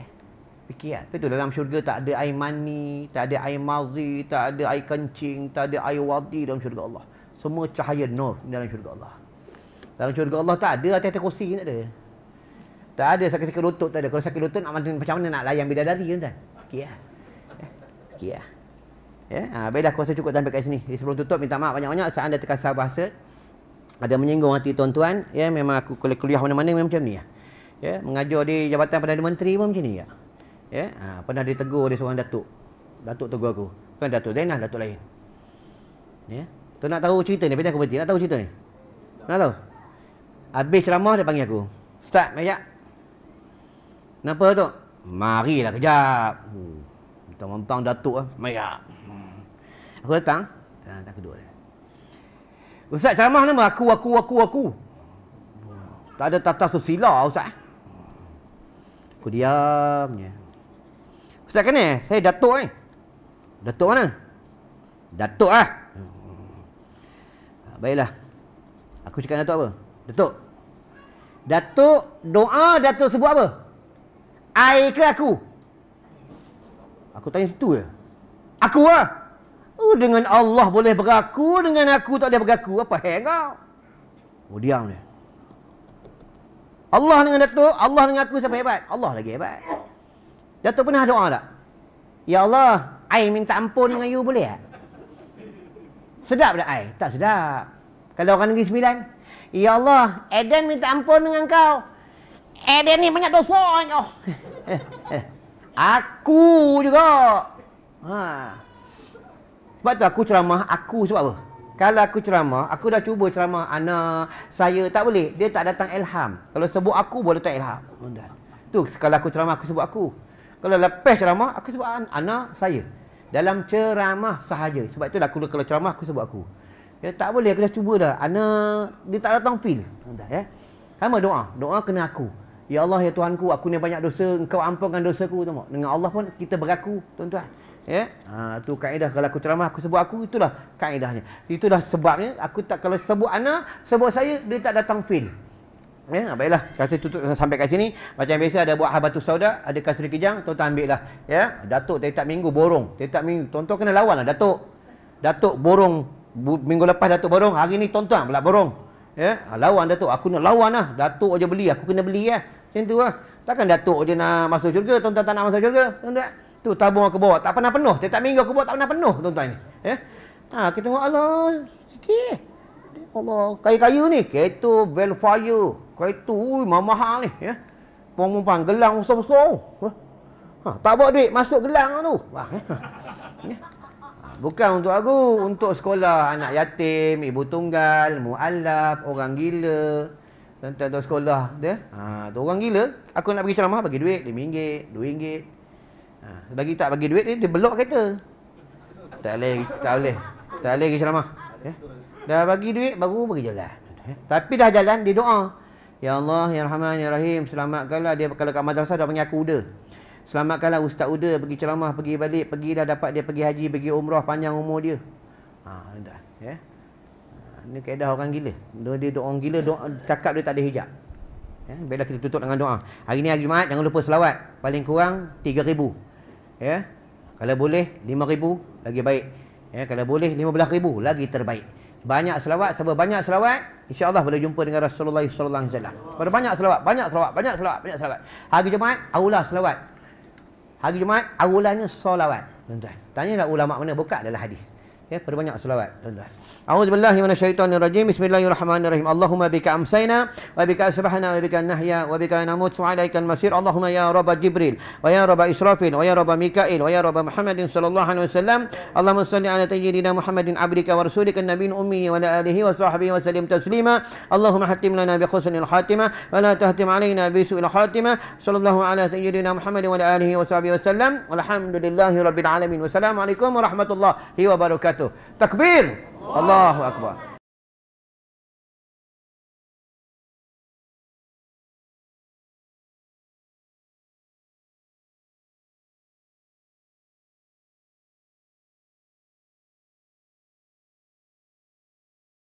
Eh, fikir lah. Itu dalam syurga tak ada air mani, tak ada air mazi, tak ada air kencing, tak ada air wadi dalam syurga Allah. Semua cahaya nur dalam syurga Allah. Dalam syurga Allah tak ada hati-hati kursi tak ada. Tak ada sakit-sakit lutut tak ada. Kalau sakit lutut nak macam mana nak layan bidadari kan tuan? Fikir lah. Fikir lah. Ya, ha, baiklah kuasa cukup sampai kat sini. Jadi sebelum tutup minta maaf banyak-banyak saya ada terkasar bahasa. Ada menyinggung hati tuan-tuan. Ya, memang aku kuliah mana-mana memang macam ni ya. Ya, mengajar di jabatan Perdana Menteri pun macam ni ya. Ya, ha, pernah ditegur oleh seorang datuk. Datuk tegur aku. Bukan datuk Zainah, datuk lain. Ya. Tu nak tahu cerita ni, pindah aku berhenti. Nak tahu cerita ni? Nak tahu? Habis ceramah dia panggil aku. Start, Mayak. Kenapa tu? Marilah kejap. Hmm. Tentang-tentang datuk lah. Mayak. Aku datang. Tak, tak kedua dah. Ustaz ceramah nama aku, aku, aku, aku. Tak ada tata susila Ustaz. Aku diam je. Ustaz kena Saya datuk kan? Eh? Datuk mana? Datuk ah. ah. Baiklah. Aku cakap datuk apa? Datuk. Datuk doa datuk sebut apa? Air ke aku? Aku tanya situ je. Aku lah dengan Allah boleh beraku dengan aku tak boleh beraku. Apa hal kau? Oh, diam dia. Allah dengan Datuk, Allah dengan aku siapa hebat? Allah lagi hebat. Datuk pernah doa tak? Ya Allah, I minta ampun dengan you boleh tak? Sedap tak I? Tak sedap. Kalau orang negeri sembilan, Ya Allah, Eden minta ampun dengan kau. Eden ni banyak dosa kau. aku juga. Haa. Sebab tu aku ceramah aku sebab apa? Kalau aku ceramah, aku dah cuba ceramah anak saya tak boleh. Dia tak datang ilham. Kalau sebut aku boleh tak ilham. Mudah. Oh, tu kalau aku ceramah aku sebut aku. Kalau lepas ceramah aku sebut anak saya. Dalam ceramah sahaja. Sebab itulah aku kalau ceramah aku sebut aku. Dia tak boleh aku dah cuba dah. Anak dia tak datang feel. Mudah oh, ya. Sama doa. Doa kena aku. Ya Allah ya Tuhanku, aku ni banyak dosa, engkau ampunkan dosaku tu. Dengan Allah pun kita beraku, tuan-tuan ya ha, tu kaedah kalau aku ceramah aku sebut aku itulah kaedahnya itulah sebabnya aku tak kalau sebut ana sebut saya dia tak datang feel ya baiklah kasih tutup sampai kat sini macam biasa ada buat habatu sauda ada kasri kijang tuan, -tuan ambil lah ya datuk tak minggu borong tak minggu tuan-tuan kena lah datuk datuk borong Bu, minggu lepas datuk borong hari ni tuan-tuan pula borong ya ha, lawan datuk aku nak lah datuk aja beli aku kena beli ya macam tulah takkan datuk je nak masuk syurga tuan-tuan tak nak masuk syurga tuan-tuan Tu tabung aku bawa tak pernah penuh. tiap minggu aku bawa tak pernah penuh, tuan-tuan ni. Ya. Ha, kita tengok Allah sikit. Allah kayu kayu ni, kereta Velfire, kereta ui mahal ni, ya. Pompong-pompong gelang besar-besar. Ha? ha, tak bawa duit masuk gelang tu. Wah. Ya? ya. Bukan untuk aku, untuk sekolah anak yatim, ibu tunggal, mualaf, orang gila. Tentang tu sekolah dia. Ya? Ha, tu orang gila. Aku nak pergi ceramah bagi duit RM5, RM2. Ha, bagi tak bagi duit ni dia belok kereta. Tak boleh, tak boleh. Tak boleh ke ceramah. Ya. Dah bagi duit baru pergi jalan. Ya. Tapi dah jalan dia doa. Ya Allah, Ya Rahman, Ya Rahim, selamatkanlah dia kalau kat madrasah dah panggil aku Uda. Selamatkanlah Ustaz Uda pergi ceramah, pergi balik, pergi dah dapat dia pergi haji, pergi umrah panjang umur dia. Ha, dah. Ya. Ini ha, kaedah orang gila. Dia, dia doa gila, doa, cakap dia tak ada hijab. Ya, baiklah kita tutup dengan doa. Hari ni hari Jumaat, jangan lupa selawat. Paling kurang 3,000 ya kalau boleh 5000 lagi baik ya kalau boleh 15000 lagi terbaik banyak selawat sebab banyak selawat Insya Allah boleh jumpa dengan Rasulullah sallallahu alaihi wasallam pada banyak selawat banyak selawat banyak selawat banyak selawat hari jumaat aula selawat hari jumaat aulanya selawat tuan-tuan tanyalah ulama mana buka adalah hadis ya perbanyak selawat tuan-tuan auzubillahi minasyaitonirrajim bismillahirrahmanirrahim allahumma bika amsayna wa bika subhana wa bika nahya wa bika namut wa alaikal masir allahumma ya rab jibril wa ya rab israfil wa ya rab mikail wa ya rab muhammadin sallallahu alaihi wasallam allahumma salli ala sayyidina muhammadin abdika wa rasulika nabiyyin ummi wa ala alihi wa sahbihi wa sallim taslima allahumma hatim lana bi khusnil khatimah wa la tahtim alaina bi su'il khatimah sallallahu ala sayyidina muhammadin wa ala alihi wa sahbihi wa sallam walhamdulillahi rabbil alamin wa salamu alaikum warahmatullahi wabarakatuh jatuh. Takbir. Allahu Akbar.